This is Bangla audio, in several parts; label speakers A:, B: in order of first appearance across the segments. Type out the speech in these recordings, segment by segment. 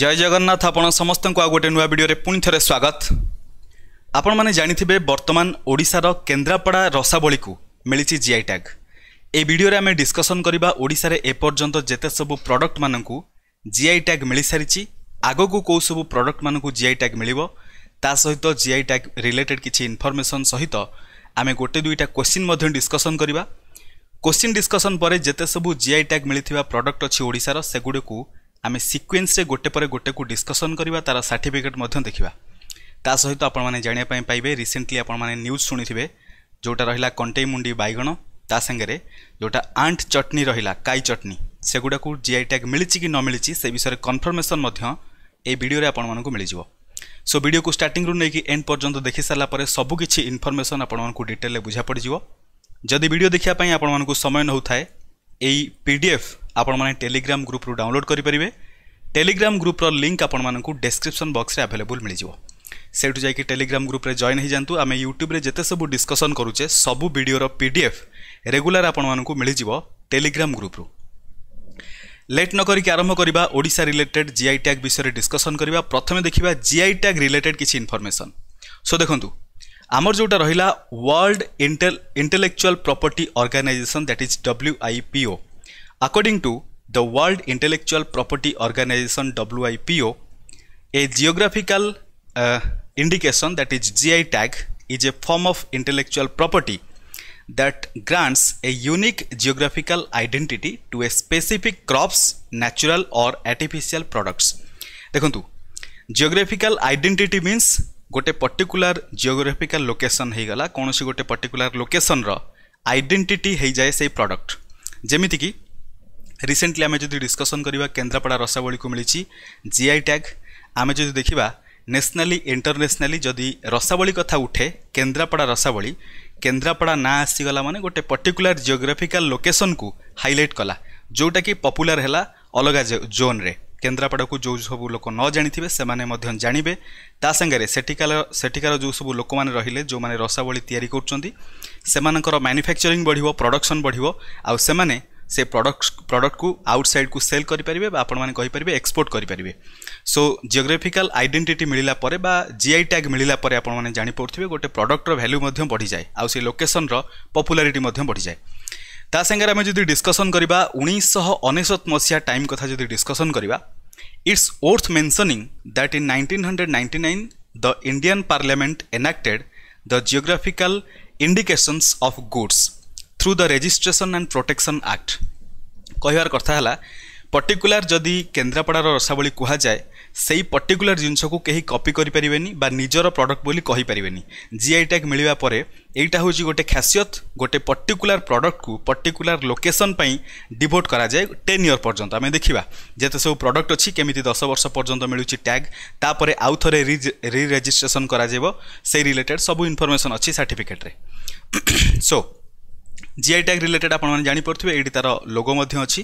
A: ଜୟ ଜଗନ୍ନାଥ ଆପଣ ସମସ୍ତଙ୍କୁ ଆଉ ଗୋଟେ ନୂଆ ଭିଡ଼ିଓରେ ପୁଣି ଥରେ ସ୍ୱାଗତ ଆପଣମାନେ ଜାଣିଥିବେ ବର୍ତ୍ତମାନ ଓଡ଼ିଶାର କେନ୍ଦ୍ରାପଡ଼ା ରସାବଳୀକୁ ମିଳିଛି ଜିଆଇ ଟ୍ୟାଗ୍ ଏହି ଭିଡ଼ିଓରେ ଆମେ ଡିସ୍କସନ୍ କରିବା ଓଡ଼ିଶାରେ ଏପର୍ଯ୍ୟନ୍ତ ଯେତେ ସବୁ ପ୍ରଡ଼କ୍ଟମାନଙ୍କୁ ଜିଆଇ ଟ୍ୟାଗ୍ ମିଳିସାରିଛି ଆଗକୁ କେଉଁ ସବୁ ପ୍ରଡ଼କ୍ଟମାନଙ୍କୁ ଜିଆଇ ଟ୍ୟାଗ୍ ମିଳିବ ତା ସହିତ ଜିଆଇ ଟ୍ୟାଗ୍ ରିଲେଟେଡ଼୍ କିଛି ଇନଫର୍ମେସନ୍ ସହିତ ଆମେ ଗୋଟେ ଦୁଇଟା କୋଶ୍ଚିନ୍ ମଧ୍ୟ ଡିସ୍କସନ୍ କରିବା କୋଶ୍ଚିନ୍ ଡିସ୍କସନ୍ ପରେ ଯେତେ ସବୁ ଜିଆଇ ଟ୍ୟାଗ୍ ମିଳିଥିବା ପ୍ରଡ଼କ୍ଟ ଅଛି ଓଡ଼ିଶାର ସେଗୁଡ଼ିକୁ ଆମେ ସିକ୍ୱେନ୍ସରେ ଗୋଟେ ପରେ ଗୋଟେକୁ ଡିସ୍କସନ୍ କରିବା ତା'ର ସାର୍ଟିଫିକେଟ୍ ମଧ୍ୟ ଦେଖିବା ତା ସହିତ ଆପଣମାନେ ଜାଣିବା ପାଇଁ ପାଇବେ ରିସେଣ୍ଟଲି ଆପଣମାନେ ନ୍ୟୁଜ୍ ଶୁଣିଥିବେ ଯେଉଁଟା ରହିଲା କଣ୍ଟେଇ ମୁଣ୍ଡି ବାଇଗଣ ତା ସାଙ୍ଗରେ ଯେଉଁଟା ଆଣ୍ଟ ଚଟନି ରହିଲା କାଇ ଚଟନି ସେଗୁଡ଼ାକୁ ଜିଆଇ ଟ୍ୟାଗ୍ ମିଳିଛି କି ନ ମିଳିଛି ସେ ବିଷୟରେ କନଫର୍ମେସନ୍ ମଧ୍ୟ ଏହି ଭିଡ଼ିଓରେ ଆପଣମାନଙ୍କୁ ମିଳିଯିବ ସୋ ଭିଡ଼ିଓକୁ ଷ୍ଟାର୍ଟିଂରୁ ନେଇକି ଏଣ୍ଡ ପର୍ଯ୍ୟନ୍ତ ଦେଖିସାରିଲା ପରେ ସବୁକିଛି ଇନଫର୍ମେସନ୍ ଆପଣମାନଙ୍କୁ ଡିଟେଲରେ ବୁଝା ପଡ଼ିଯିବ ଯଦି ଭିଡ଼ିଓ ଦେଖିବା ପାଇଁ ଆପଣମାନଙ୍କୁ ସମୟ ନ ହେଉଥାଏ এই পিডিএফ ଆପଣମାନେ ଟେଲିଗ୍ରାମ ଗ୍ରୁପରୁ ଡାଉନଲୋଡ଼ କରିପାରିବେ ଟେଲିଗ୍ରାମ ଗ୍ରୁପର ଲିଙ୍କ୍ ଆପଣମାନଙ୍କୁ ଡେସ୍କ୍ରିପସନ୍ ବକ୍ସରେ ଆଭେଲେବୁଲ୍ ମିଳିଯିବ ସେଇଠୁ ଯାଇକି ଟେଲିଗ୍ରାମ ଗ୍ରୁପରେ ଜଏନ୍ ହୋଇଯାଆନ୍ତୁ ଆମେ ୟୁଟ୍ୟୁବରେ ଯେତେ ସବୁ ଡିସ୍କସନ୍ କରୁଛେ ସବୁ ଭିଡ଼ିଓର ପି ଡି ଏଫ୍ ରେଗୁଲାର ଆପଣମାନଙ୍କୁ ମିଳିଯିବ ଟେଲିଗ୍ରାମ ଗ୍ରୁପରୁ ଲେଟ୍ ନ କରିକି ଆରମ୍ଭ କରିବା ଓଡ଼ିଶା ରିଲେଟେଡ୍ ଜିଆଇ ଟ୍ୟାଗ୍ ବିଷୟରେ ଡିସ୍କସନ୍ କରିବା ପ୍ରଥମେ ଦେଖିବା ଜିଆଇ ଟ୍ୟାଗ୍ ରିଲେଟେଡ୍ କିଛି ଇନଫର୍ମେସନ୍ ସୋ ଦେଖନ୍ତୁ ଆମର ଯେଉଁଟା ରହିଲା world intellectual property organization that is W I P O According to the World Intellectual Property Organization WIPO, a geographical uh, indication that is GI tag is a form of intellectual property that grants a unique geographical identity to a specific crops, natural or artificial products. देखु जियोग्राफिकल आइडेंटिटी मीन्स गोटे पर्टिकुलर जियोग्राफिकल लोकेशन होगा कौन सी गोटे पर्टिकुलर लोकेशन आइडेंटिटी हो जाए से प्रडक्ट जमीती ରିସେଣ୍ଟଲି ଆମେ ଯଦି ଡିସ୍କସନ୍ କରିବା କେନ୍ଦ୍ରାପଡ଼ା ରସାବଳୀକୁ ମିଳିଛି ଜିଆଇ ଟ୍ୟାଗ୍ ଆମେ ଯଦି ଦେଖିବା ନ୍ୟାସନାଲି ଇଣ୍ଟରନ୍ୟାସନାଲି ଯଦି ରସାବଳୀ କଥା ଉଠେ କେନ୍ଦ୍ରାପଡ଼ା ରସାବଳୀ କେନ୍ଦ୍ରାପଡ଼ା ନାଁ ଆସିଗଲା ମାନେ ଗୋଟେ ପର୍ଟିକୁଲାର ଜିଓଗ୍ରାଫିକାଲ ଲୋକେସନକୁ ହାଇଲାଇଟ୍ କଲା ଯେଉଁଟାକି ପପୁଲାର ହେଲା ଅଲଗା ଜୋନ୍ରେ କେନ୍ଦ୍ରାପଡ଼ାକୁ ଯେଉଁ ସବୁ ଲୋକ ନ ଜାଣିଥିବେ ସେମାନେ ମଧ୍ୟ ଜାଣିବେ ତା ସାଙ୍ଗରେ ସେଠିକାର ସେଠିକାର ଯେଉଁ ସବୁ ଲୋକମାନେ ରହିଲେ ଯେଉଁମାନେ ରସାବଳୀ ତିଆରି କରୁଛନ୍ତି ସେମାନଙ୍କର ମ୍ୟାନୁଫ୍ୟାକ୍ଚରିଂ ବଢ଼ିବ ପ୍ରଡକ୍ସନ୍ ବଢ଼ିବ ଆଉ ସେମାନେ ସେ ପ୍ରଡ଼କ୍ଟ ପ୍ରଡ଼କ୍ଟକୁ ଆଉଟ୍ ସାଇଡ଼୍କୁ ସେଲ୍ କରିପାରିବେ ବା ଆପଣମାନେ କହିପାରିବେ ଏକ୍ସପୋର୍ଟ କରିପାରିବେ ସୋ ଜିଓଗ୍ରାଫିକାଲ ଆଇଡେଣ୍ଟିଟି ମିଳିଲା ପରେ ବା ଜିଆଇ ଟ୍ୟାଗ୍ ମିଳିଲା ପରେ ଆପଣମାନେ ଜାଣିପାରୁଥିବେ ଗୋଟେ ପ୍ରଡ଼କ୍ଟର ଭ୍ୟାଲ୍ୟୁ ମଧ୍ୟ ବଢ଼ିଯାଏ ଆଉ ସେ ଲୋକେସନ୍ର ପପୁଲାରିଟି ମଧ୍ୟ ବଢ଼ିଯାଏ ତା ସାଙ୍ଗରେ ଆମେ ଯଦି ଡିସ୍କସନ୍ କରିବା ଉଣେଇଶହ ଅନେଶ୍ୱତ ମସିହା ଟାଇମ୍ କଥା ଯଦି ଡିସ୍କସନ୍ କରିବା it's worth mentioning that in nineteen hundred ninety nine the Indian parliament enacted the geographical indications of goods through the registration and protection act କହିବାର କଥା ହେଲା ପର୍ଟିକୁଲାର ଯଦି କେନ୍ଦ୍ରାପଡ଼ାର ରସାବଳି କୁହାଯାଏ ସେଇ ପର୍ଟିକୁଲାର ଜିନିଷକୁ କେହି କପି କରିପାରିବେନି ବା ନିଜର ପ୍ରଡ଼କ୍ଟ ବୋଲି କହିପାରିବେନି ଜିଆଇ ଟ୍ୟାଗ୍ ମିଳିବା ପରେ ଏଇଟା ହେଉଛି ଗୋଟେ ଖାସିୟତ ଗୋଟେ ପର୍ଟିକୁଲାର ପ୍ରଡ଼କ୍ଟକୁ ପର୍ଟିକୁଲାର ଲୋକେସନ୍ ପାଇଁ ଡିଭୋଟ୍ କରାଯାଏ ଟେନ୍ ଇୟର୍ ପର୍ଯ୍ୟନ୍ତ ଆମେ ଦେଖିବା ଯେତେ ସବୁ ପ୍ରଡ଼କ୍ଟ ଅଛି କେମିତି ଦଶ ବର୍ଷ ପର୍ଯ୍ୟନ୍ତ ମିଳୁଛି ଟ୍ୟାଗ୍ ତାପରେ ଆଉ ଥରେ ରିରେଜିଷ୍ଟ୍ରେସନ୍ କରାଯିବ ସେଇ ରିଲେଟେଡ଼୍ ସବୁ ଇନଫର୍ମେସନ୍ ଅଛି ସାର୍ଟିଫିକେଟ୍ରେ ସୋ জিআই ট্যাগ রিলেটেড আপনার জাঁপারে এইটি তার লোগো অছি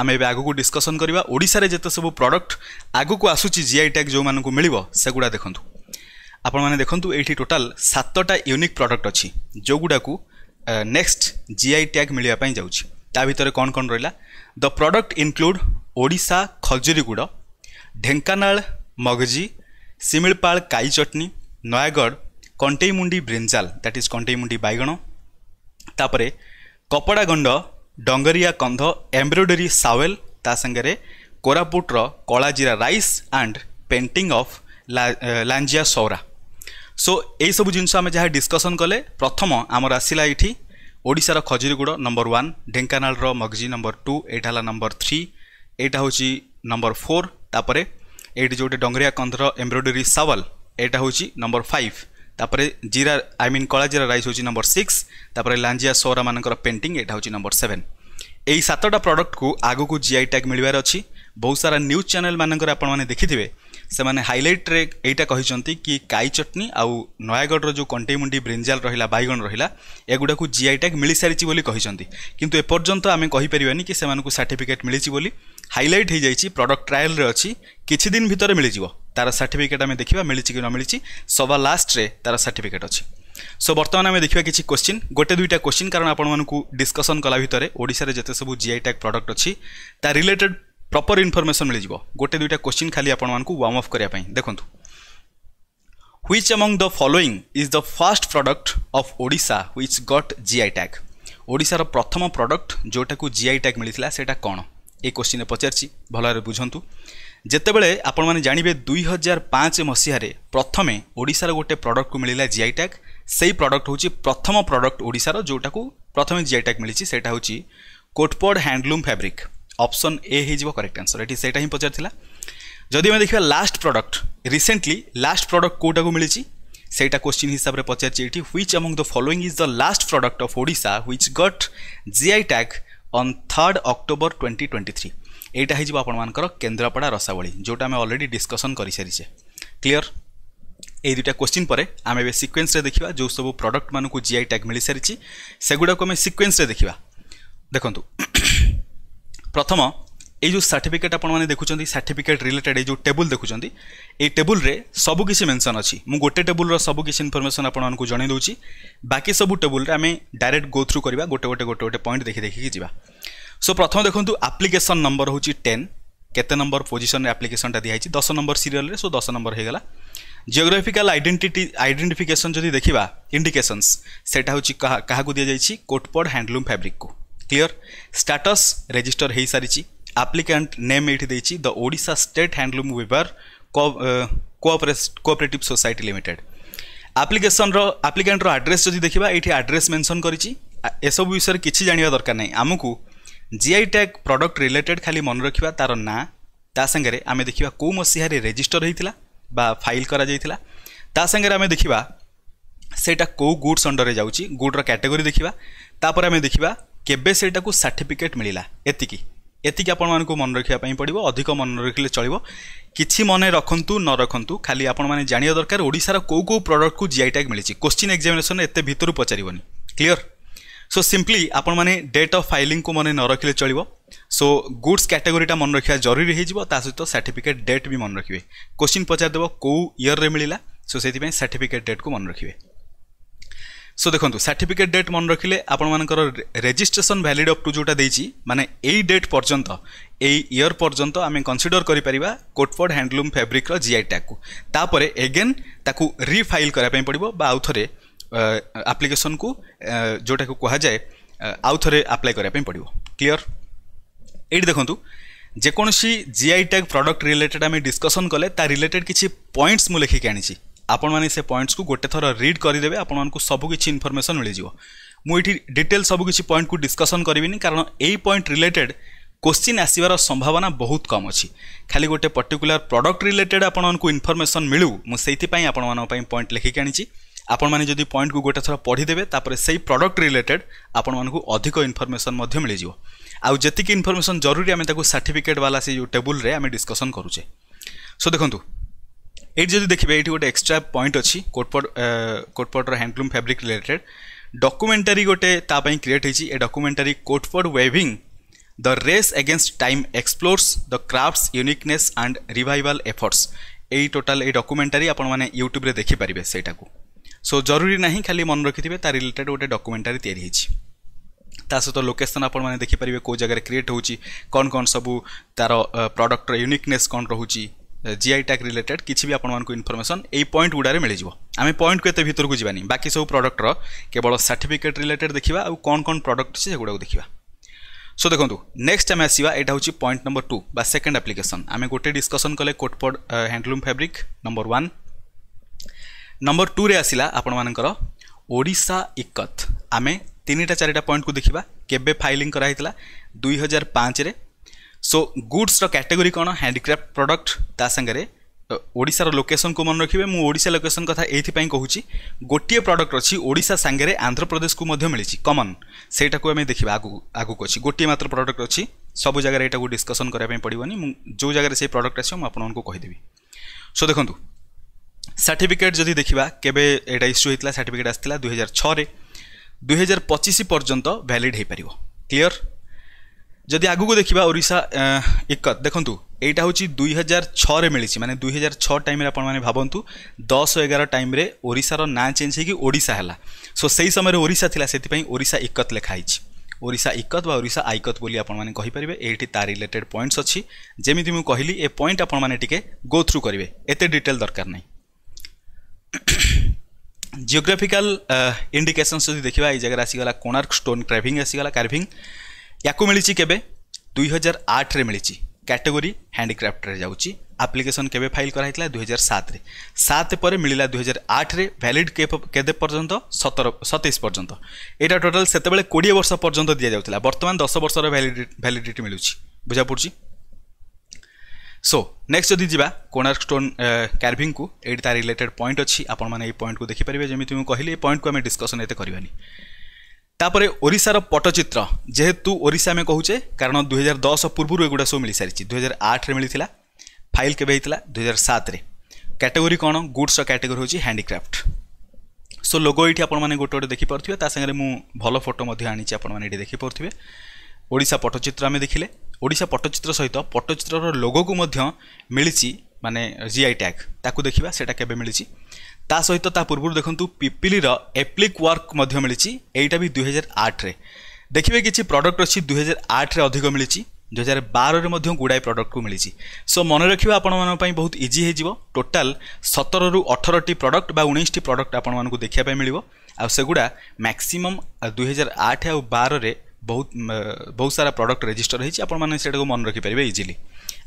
A: আমি এবার আগুক ডিসকসন করা ওড়শার যেতে সব প্রডক্ট আগুক আসুচি জিআই ট্যাগ যে মিলব সেগুড়া দেখুন আপনার দেখুন এইটি টোটাল সাতটা ইউনিক প্রডক্ট অছি যেগুড়া নেক্সট জিআই ট্যাগ মিলবা যাচ্ছি তা ভিতরে কণ কণ রা দ প্রডক্ট ইনক্লুড ওড়শা খজুরি গুড় ঢেঙ্কানাল মগজি শিমিলপাল কাই চটনি Nayagarh Kanteimundi brinjal that is Kanteimundi বাইগণ ତାପରେ କପଡ଼ା ଗଣ୍ଡ ଡଙ୍ଗରିଆ କନ୍ଧ ଏମ୍ବ୍ରଏଡ଼ରୀ ସାୱେଲ୍ ତା ସାଙ୍ଗରେ କୋରାପୁଟର Kalajeera rice and painting of Lanjia Saura so ଏଇସବୁ ଜିନିଷ ଆମେ ଯାହା ଡିସ୍କସନ୍ କଲେ ପ୍ରଥମ ଆମର ଆସିଲା ଏଇଠି ଓଡ଼ିଶାର ଖଜୁରୀଗୁଡ଼ ନମ୍ବର ୱାନ୍ ଢେଙ୍କାନାଳର ମଗଜି ନମ୍ବର ଟୁ ଏଇଟା ହେଲା ନମ୍ବର ଥ୍ରୀ ଏଇଟା ହେଉଛି ନମ୍ବର ଫୋର୍ ତାପରେ ଏଇଠି ଯେଉଁଠି ଡଙ୍ଗରିଆ କନ୍ଧର ଏମ୍ବ୍ରଏଡ଼ରୀ ସାୱାଲ ଏଇଟା ହେଉଛି ନମ୍ବର ଫାଇଭ୍ তাপরে জিরা আই মিন কলা জিরা রাইস হচ্ছে নম্বর সিক্স তাপরে লাঞ্জিয়া সৌরা মানকর পেন্টিং এটা হচ্ছে নম্বর সেভেন এই সাতটা প্রডক্টকু আগুক জিআই ট্যাগ মিলবার অছি বহু সারা নিউজ চ্যানেল মানকরে আপনার দেখিবে ସେମାନେ ହାଇଲାଇଟ୍ରେ ଏଇଟା କହିଛନ୍ତି କି କାଇ ଚଟନୀ ଆଉ ନୟାଗଡ଼ର ଯେଉଁ କଣ୍ଟେଇମୁଣ୍ଡି ବ୍ରିଞ୍ଜାଲ ରହିଲା ବାଇଗଣ ରହିଲା ଏଗୁଡ଼ାକୁ ଜିଆଇ ଟ୍ୟାଗ୍ ମିଳିସାରିଛି ବୋଲି କହିଛନ୍ତି କିନ୍ତୁ ଏପର୍ଯ୍ୟନ୍ତ ଆମେ କହିପାରିବାନି କି ସେମାନଙ୍କୁ ସାର୍ଟିଫିକେଟ୍ ମିଳିଛି ବୋଲି হাইলাইট হয়েযাই প্রডক্ট ট্রায়ালে অছি কিছুদিন ভিতরে মিলিযোগ তার সার্টিফিকেট আমি দেখা মিছি কি ন মিছি সবা লাস্টরে তার সার্টিফিকেট অছি সো বর্তমানে আমি দেখা কিছু কোশ্চিন গোটে দুইটা কোশ্চিন কারণ আপনার ডিসকসন কলা ভিতরে ওড়শার যেতে সব জিআই ট্যাগ প্রডক্ট অছি তা রিলেটেড প্রপর ইনফরমেসন মিলিযোগ গোটে দুইটা কোশ্চিন খালি আপনার ওয়ার্ম অফ করা দেখুন which among the following is the first product of Odisha which got G I tag ওড়শার প্রথম প্রডক্ট যেটা জিআই ট্যাগ মিলি সেটা কোণ ଏ କୋଶ୍ଚିନ୍ ପଚାରିଛି ଭଲରେ ବୁଝନ୍ତୁ ଯେତେବେଳେ ଆପଣମାନେ ଜାଣିବେ ଦୁଇ ହଜାର ପାଞ୍ଚ ମସିହାରେ ପ୍ରଥମେ ଓଡ଼ିଶାର ଗୋଟେ ପ୍ରଡ଼କ୍ଟକୁ ମିଳିଲା ଜିଆଇ ଟ୍ୟାଗ୍ ସେଇ ପ୍ରଡ଼କ୍ଟ ହେଉଛି ପ୍ରଥମ ପ୍ରଡ଼କ୍ଟ ଓଡ଼ିଶାର ଯେଉଁଟାକୁ ପ୍ରଥମେ ଜିଆଇ ଟ୍ୟାଗ୍ ମିଳିଛି ସେଇଟା ହେଉଛି Kotpad handloom fabric option A ହେଇଯିବ କରେକ୍ଟ ଆନ୍ସର୍ ଏଠି ସେଇଟା ହିଁ ପଚାରିଥିଲା ଯଦି ଆମେ ଦେଖିବା last product recently last product କେଉଁଟାକୁ ମିଳିଛି ସେଇଟା କୋଶ୍ଚିନ୍ ହିସାବରେ ପଚାରିଛି ଏଠି which among the following is the last product of Odisha which got G I tag on third October twenty twenty three ଏଇଟା ହେଇଯିବ ଆପଣମାନଙ୍କର କେନ୍ଦ୍ରାପଡ଼ା ରସାବଳୀ ଯେଉଁଟା ଆମେ ଅଲରେଡ଼ି ଡିସ୍କସନ୍ କରିସାରିଛେ କ୍ଲିଅର୍ এই দুইটা কোশ্চিন পরে আমি এবার সিকোয়েন্সরে দেখিবা যে সব প্রডক্ট মানুষ জিআই ট্যাগ মিলি সারিছি সেগুড়া আমি সিকোয়েন্সরে দেখিবা দেখন্তু প্রথম এই যে সার্টিফিকেট আপনার দেখুম সার্টিফিকেট রিলেটেড এই যে টেবুল দেখুম এই টেবুলরে সবু কিছু মেনশন অছি মু গোটে টেবুলর সবু কিছু ইনফরমেসন আপনার জনাই দেছি বাকি সবু টেবুলরে আমি ডাইরেক্ট গো থ্রু করা গোটে গোটে গোটে গোটে পয়েন্ট দেখি দেখি যা সো প্রথম দেখুন আপ্লিকেসন নম্বর হচ্ছে টেন কেতে নম্বর পজিশন আপ্লিকেসনটা দিয়া হয়েছে দশ নম্বর সিরিয়ালে সো দশ নম্বর হয়ে গেলা জিওগ্রাফিকাল আইডেন্টিটি আইডেন্টিফিকেসন যদি দেখিবা ইন্ডিকেসনস সেটা হচ্ছে কাহাকু দিয়া যাইছি কোটপড হ্যান্ডলুম ফ্যাব্রিক কু ক্লিয়ার স্ট্যাটস রেজিস্টর হয়ে সারিছি applicant name ଏଇଠି ଦେଇଛି the Odisha state handloom weaver cooperative society limited ଆପ୍ଲିକେସନ୍ର ଆପ୍ଲିକାଣ୍ଟର ଆଡ୍ରେସ୍ ଯଦି ଦେଖିବା ଏଇଠି ଆଡ୍ରେସ୍ ମେନସନ୍ କରିଛି ଏସବୁ ବିଷୟରେ କିଛି ଜାଣିବା ଦରକାର ନାହିଁ ଆମକୁ ଜିଆଇ ଟ୍ୟାଗ୍ ପ୍ରଡ଼କ୍ଟ ରିଲେଟେଡ୍ ଖାଲି ମନେ ରଖିବା ତା'ର ନାଁ ତା ସାଙ୍ଗରେ ଆମେ ଦେଖିବା କେଉଁ ମସିହାରେ ରେଜିଷ୍ଟର ହୋଇଥିଲା ବା ଫାଇଲ୍ କରାଯାଇଥିଲା ତା ସାଙ୍ଗରେ ଆମେ ଦେଖିବା ସେଇଟା କେଉଁ ଗୁଡ୍ସ ଅଣ୍ଡରରେ ଯାଉଛି ଗୁଡ୍ର କ୍ୟାଟେଗୋରୀ ଦେଖିବା ତାପରେ ଆମେ ଦେଖିବା କେବେ ସେଇଟାକୁ ସାର୍ଟିଫିକେଟ୍ ମିଳିଲା ଏତିକି ଏତିକି ଆପଣମାନଙ୍କୁ ମନେ ରଖିବା ପାଇଁ ପଡ଼ିବ ଅଧିକ ମନେ ରଖିଲେ ଚଳିବ କିଛି ମନେ ରଖନ୍ତୁ ନ ରଖନ୍ତୁ ଖାଲି ଆପଣମାନେ ଜାଣିବା ଦରକାର ଓଡ଼ିଶାର କେଉଁ କେଉଁ ପ୍ରଡ଼କ୍ଟକୁ ଜିଆଇ ଟ୍ୟାଗ୍ ମିଳିଛି କୋଶ୍ଚିନ୍ ଏକ୍ଜାମିନେସନ୍ ଏତେ ଭିତରୁ ପଚାରିବନି କ୍ଲିଅର୍ ସୋ ସିମ୍ପଲି ଆପଣମାନେ ଡେଟ୍ ଅଫ୍ ଫାଇଲିଂକୁ ମନେ ନ ରଖିଲେ ଚଳିବ ସୋ ଗୁଡ୍ସ କ୍ୟାଟେଗୋରିଟା ମନେ ରଖିବା ଜରୁରୀ ହେଇଯିବ ତା ସହିତ ସାର୍ଟିଫିକେଟ୍ ଡେଟ୍ ବି ମନେ ରଖିବେ କୋଶ୍ଚିନ୍ ପଚାରିଦେବ କେଉଁ ଇୟର୍ରେ ମିଳିଲା ସୋ ସେଥିପାଇଁ ସାର୍ଟିଫିକେଟ୍ ଡେଟ୍କୁ ମନେ ରଖିବେ সো দেখুন সার্টিফিকেট ডেট মনে রাখলে আপনার রেজিষ্ট্রেসন ভ্যালিড অপ টু যেটা দিয়েছি মানে এই ডেট পর্যন্ত এই ইয়ার পর্যন্ত আমি কনসিডর করে পারা কোটফোর্ড হ্যান্ডলুম ফেব্রিক্র জিআই ট্যাগু তাপরে এগেন তাকে রিফাইল করা পড়ব বা আউথরে আপ্লিকেসন কু যেটা কুহযায়ে আউথরে আপ্লাই করা পড়ব ক্লিয়ার এইটি দেখুন যেকোনসি জিআই ট্যাগ প্রডক্ট রিলেটেড আমি ডিসকসন কলে তা রিলেটেড কিছু পয়েন্টস মু লেখিকি আনিছি ଆପଣମାନେ ସେ ପଏଣ୍ଟସ୍କୁ ଗୋଟେ ଥର ରିଡ୍ କରିଦେବେ ଆପଣମାନଙ୍କୁ ସବୁକିଛି ଇନଫର୍ମେସନ୍ ମିଳିଯିବ ମୁଁ ଏଠି ଡିଟେଲ୍ ସବୁକିଛି ପଏଣ୍ଟକୁ ଡିସ୍କସନ୍ କରିବିନି କାରଣ ଏଇ ପଏଣ୍ଟ ରିଲେଟେଡ୍ କୋଶ୍ଚିନ୍ ଆସିବାର ସମ୍ଭାବନା ବହୁତ କମ୍ ଅଛି ଖାଲି ଗୋଟେ ପର୍ଟିକୁଲାର ପ୍ରଡ଼କ୍ଟ ରିଲେଟେଡ୍ ଆପଣମାନଙ୍କୁ ଇନଫର୍ମେସନ୍ ମିଳୁ ମୁଁ ସେଇଥିପାଇଁ ଆପଣମାନଙ୍କ ପାଇଁ ପଏଣ୍ଟ ଲେଖିକି ଆଣିଛି ଆପଣମାନେ ଯଦି ପଏଣ୍ଟକୁ ଗୋଟେ ଥର ପଢ଼ିଦେବେ ତାପରେ ସେଇ ପ୍ରଡ଼କ୍ଟ ରିଲେଟେଡ୍ ଆପଣମାନଙ୍କୁ ଅଧିକ ଇନଫର୍ମେସନ୍ ମଧ୍ୟ ମିଳିଯିବ ଆଉ ଯେତିକି ଇନଫର୍ମେସନ୍ ଜରୁରୀ ଆମେ ତାକୁ ସାର୍ଟିଫିକେଟ୍ ବାଲା ସେ ଯେଉଁ ଟେବୁଲ୍ରେ ଆମେ ଡିସ୍କସନ୍ କରୁଛେ ସୋ ଦେଖନ୍ତୁ ଏଇଠି ଯଦି ଦେଖିବେ ଏଇଠି ଗୋଟେ ଏକ୍ସଟ୍ରା ପଏଣ୍ଟ ଅଛି କୋଟପଟ କୋଟପଟର ହ୍ୟାଣ୍ଡଲୁମ୍ ଫ୍ୟାବ୍ରିକ୍ ରିଲେଟେଡ୍ ଡକୁମେଣ୍ଟାରୀ ଗୋଟେ ତା ପାଇଁ କ୍ରିଏଟ୍ ହେଇଛି a documentary Kotpad weaving the race against time explores the crafts uniqueness and revival efforts ଏଇ ଟୋଟାଲ୍ ଏଇ ଡକୁମେଣ୍ଟାରୀ ଆପଣମାନେ ୟୁଟ୍ୟୁବରେ ଦେଖିପାରିବେ ସେଇଟାକୁ ସୋ ଜରୁରୀ ନାହିଁ ଖାଲି ମନେ ରଖିଥିବେ ତା ରିଲେଟେଡ୍ ଗୋଟେ ଡକୁମେଣ୍ଟାରୀ ତିଆରି ହେଇଛି ତା ସହିତ ଲୋକେସନ୍ ଆପଣମାନେ ଦେଖିପାରିବେ କେଉଁ ଜାଗାରେ କ୍ରିଏଟ୍ ହେଉଛି କ'ଣ କ'ଣ ସବୁ ତା'ର ପ୍ରଡ଼କ୍ଟର ୟୁନିକନେସ୍ କ'ଣ ରହୁଛି জিআই ট্ୟାଗ ରିଲେଟେଡ୍ କିଛି ବି ଆପଣମାନଙ୍କୁ ଇନଫର୍ମେସନ୍ ଏଇ ପଏଣ୍ଟ ଗୁଡ଼ାରେ ମିଳିଯିବ ଆମେ ପଏଣ୍ଟକୁ ଏତେ ଭିତରକୁ ଯିବାନି ବାକି ସବୁ ପ୍ରଡକ୍ଟର କେବଳ ସାର୍ଟିଫିକେଟ୍ ରିଲେଟେଡ୍ ଦେଖିବା ଆଉ କ'ଣ କ'ଣ ପ୍ରଡକ୍ଟ ଅଛି ସେଗୁଡ଼ାକୁ ଦେଖିବା ସୋ ଦେଖନ୍ତୁ ନେକ୍ସଟ ଆମେ ଆସିବା ଏଇଟା ହେଉଛି ପଏଣ୍ଟ ନମ୍ବର ଟୁ ବା ସେକେଣ୍ଡ ଆପ୍ଲିକେସନ୍ ଆମେ ଗୋଟେ ଡିସ୍କସନ୍ କଲେ Kotpad handloom fabric number one number ଟୁରେ ଆସିଲା ଆପଣମାନଙ୍କର ଓଡ଼ିଶା ଇକତ ଆମେ ତିନିଟା ଚାରିଟା ପଏଣ୍ଟକୁ ଦେଖିବା କେବେ ଫାଇଲିଂ କରାହେଇଥିଲା ଦୁଇ ହଜାର ପାଞ୍ଚରେ सो गुड्सर क्याटेगोरी କ'ଣ ହ୍ୟାଣ୍ଡିକ୍ରାଫ୍ଟ ପ୍ରଡ଼କ୍ଟ ତା ସାଙ୍ଗରେ ଓଡ଼ିଶାର ଲୋକେସନକୁ ମନେ ରଖିବେ ମୁଁ ଓଡ଼ିଶା ଲୋକେସନ କଥା ଏଇଥିପାଇଁ କହୁଛି ଗୋଟିଏ ପ୍ରଡ଼କ୍ଟ ଅଛି ଓଡ଼ିଶା ସାଙ୍ଗରେ ଆନ୍ଧ୍ରପ୍ରଦେଶକୁ ମଧ୍ୟ ମିଳିଛି କମନ୍ ସେଇଟାକୁ ଆମେ ଦେଖିବା ଆଗକୁ ଆଗକୁ ଅଛି ଗୋଟିଏ ମାତ୍ର ପ୍ରଡ଼କ୍ଟ ଅଛି ସବୁ ଜାଗାରେ ଏଇଟାକୁ ଡିସ୍କସନ୍ କରିବା ପାଇଁ ପଡ଼ିବନି ମୁଁ ଯେଉଁ ଜାଗାରେ ସେଇ ପ୍ରଡ଼କ୍ଟ ଆସିବ ମୁଁ ଆପଣଙ୍କୁ କହିଦେବି ସୋ ଦେଖନ୍ତୁ ସାର୍ଟିଫିକେଟ୍ ଯଦି ଦେଖିବା କେବେ ଏଇଟା ଇସ୍ୟୁ ହେଇଥିଲା ସାର୍ଟିଫିକେଟ୍ ଆସିଥିଲା ଦୁଇହଜାର ଛଅରେ ଦୁଇହଜାର ପଚିଶ ପର୍ଯ୍ୟନ୍ତ ଭ୍ୟାଲିଡ଼ ହେଇପାରିବ କ୍ଲିଅର ଯଦି ଆଗକୁ ଦେଖିବା ଓଡ଼ିଶା ଏକ ଦେଖନ୍ତୁ ଏଇଟା ହେଉଛି ଦୁଇ ହଜାର ଛଅରେ ମିଳିଛି ମାନେ ଦୁଇ ହଜାର ଛଅ ଟାଇମ୍ରେ ଆପଣମାନେ ଭାବନ୍ତୁ ଦଶ ଏଗାର ଟାଇମ୍ରେ ଓଡ଼ିଶାର ନାଁ ଚେଞ୍ଜ ହେଇକି ଓଡ଼ିଶା ହେଲା ସୋ ସେହି ସମୟରେ ଓଡ଼ିଶା ଥିଲା ସେଥିପାଇଁ ଓଡ଼ିଶା ଇକତ ଲେଖା ହେଇଛି ଓଡ଼ିଶା ଇକତ ବା ଓଡ଼ିଶା ଆଇକତ ବୋଲି ଆପଣମାନେ କହିପାରିବେ ଏଇଠି ତା ରିଲେଟେଡ୍ ପଏଣ୍ଟସ୍ ଅଛି ଯେମିତି ମୁଁ କହିଲି ଏ ପଏଣ୍ଟ ଆପଣମାନେ ଟିକେ ଗୋ ଥ୍ରୁ କରିବେ ଏତେ ଡିଟେଲ୍ ଦରକାର ନାହିଁ ଜିଓଗ୍ରାଫିକାଲ ଇଣ୍ଡିକେସନ୍ସ ଯଦି ଦେଖିବା ଏଇ ଜାଗାରେ ଆସିଗଲା କୋଣାର୍କ ଷ୍ଟୋନ୍ କ୍ରାଭିଂ ଆସିଗଲା କାର୍ଭିଂ ୟାକୁ ମିଳିଛି କେବେ ଦୁଇହଜାର ଆଠରେ ମିଳିଛି କ୍ୟାଟେଗୋରି ହ୍ୟାଣ୍ଡିକ୍ରାଫ୍ଟରେ ଯାଉଛି ଆପ୍ଲିକେସନ୍ କେବେ ଫାଇଲ୍ କରାହେଇଥିଲା ଦୁଇହଜାର ସାତରେ ସାତ ପରେ ମିଳିଲା ଦୁଇହଜାର ଆଠରେ ଭ୍ୟାଲିଡ୍ କେତେ ପର୍ଯ୍ୟନ୍ତ ସତର ସତେଇଶ ପର୍ଯ୍ୟନ୍ତ ଏଇଟା ଟୋଟାଲ୍ ସେତେବେଳେ କୋଡ଼ିଏ ବର୍ଷ ପର୍ଯ୍ୟନ୍ତ ଦିଆଯାଉଥିଲା ବର୍ତ୍ତମାନ ଦଶ ବର୍ଷର ଭ୍ୟାଲିଡିଟି ମିଳୁଛି ବୁଝାପଡ଼ୁଛି ସୋ ନେକ୍ସଟ ଯଦି ଯିବା କୋଣାର୍କ ଷ୍ଟୋନ୍ କାର୍ଭିଂକୁ ଏଇଠି ତା ରିଲେଟେଡ୍ ପଏଣ୍ଟ ଅଛି ଆପଣମାନେ ଏଇ ପଏଣ୍ଟକୁ ଦେଖିପାରିବେ ଯେମିତି ମୁଁ କହିଲି ଏ ପଏଣ୍ଟକୁ ଆମେ ଡିସ୍କସନ୍ ଏତେ କରିବାନି ତାପରେ ଓଡ଼ିଶାର ପଟ୍ଟଚିତ୍ର ଯେହେତୁ ଓଡ଼ିଶା ଆମେ କହୁଛେ କାରଣ ଦୁଇହଜାର ଦଶ ପୂର୍ବରୁ ଏଗୁଡ଼ା ସବୁ ମିଳିସାରିଛି ଦୁଇହଜାର ଆଠରେ ମିଳିଥିଲା ଫାଇଲ୍ କେବେ ହେଇଥିଲା ଦୁଇହଜାର ସାତରେ କ୍ୟାଟେଗୋରୀ କ'ଣ ଗୁଡ୍ସର କ୍ୟାଟେଗୋରୀ ହେଉଛି ହ୍ୟାଣ୍ଡିକ୍ରାଫ୍ଟ ସୋ ଲୋଗୋ ଏଇଠି ଆପଣମାନେ ଗୋଟେ ଗୋଟେ ଦେଖିପାରୁଥିବେ ତା ସାଙ୍ଗରେ ମୁଁ ଭଲ ଫଟୋ ମଧ୍ୟ ଆଣିଛି ଆପଣମାନେ ଏଠି ଦେଖିପାରୁଥିବେ ଓଡ଼ିଶା ପଟ୍ଟଚିତ୍ର ଆମେ ଦେଖିଲେ ଓଡ଼ିଶା ପଟ୍ଟଚିତ୍ର ସହିତ ପଟ୍ଟଚିତ୍ରର ଲୋଗୋକୁ ମଧ୍ୟ ମିଳିଛି ମାନେ ଜିଆଇ ଟ୍ୟାଗ୍ ତାକୁ ଦେଖିବା ସେଇଟା କେବେ ମିଳିଛି ତା ସହିତ ତା ପୂର୍ବରୁ ଦେଖନ୍ତୁ ପିପିଲିର ଏପ୍ଲିକ୍ ୱାର୍କ ମଧ୍ୟ ମିଳିଛି ଏଇଟା ବି ଦୁଇହଜାର ଆଠରେ ଦେଖିବେ କିଛି ପ୍ରଡ଼କ୍ଟ ଅଛି ଦୁଇହଜାର ଆଠରେ ଅଧିକ ମିଳିଛି ଦୁଇହଜାର ବାରରେ ମଧ୍ୟ ଗୁଡ଼ାଏ ପ୍ରଡ଼କ୍ଟକୁ ମିଳିଛି ସୋ ମନେ ରଖିବା ଆପଣମାନଙ୍କ ପାଇଁ ବହୁତ ଇଜି ହୋଇଯିବ ଟୋଟାଲ୍ ସତରରୁ ଅଠରଟି ପ୍ରଡ଼କ୍ଟ ବା ଉଣେଇଶଟି ପ୍ରଡ଼କ୍ଟ ଆପଣମାନଙ୍କୁ ଦେଖିବା ପାଇଁ ମିଳିବ ଆଉ ସେଗୁଡ଼ା ମ୍ୟାକ୍ସିମମ୍ ଦୁଇହଜାର ଆଠ ଆଉ ବାରରେ ବହୁତ ବହୁତ ସାରା ପ୍ରଡ଼କ୍ଟ ରେଜିଷ୍ଟର ହୋଇଛି ଆପଣମାନେ ସେଇଟାକୁ ମନେ ରଖିପାରିବେ ଇଜିଲି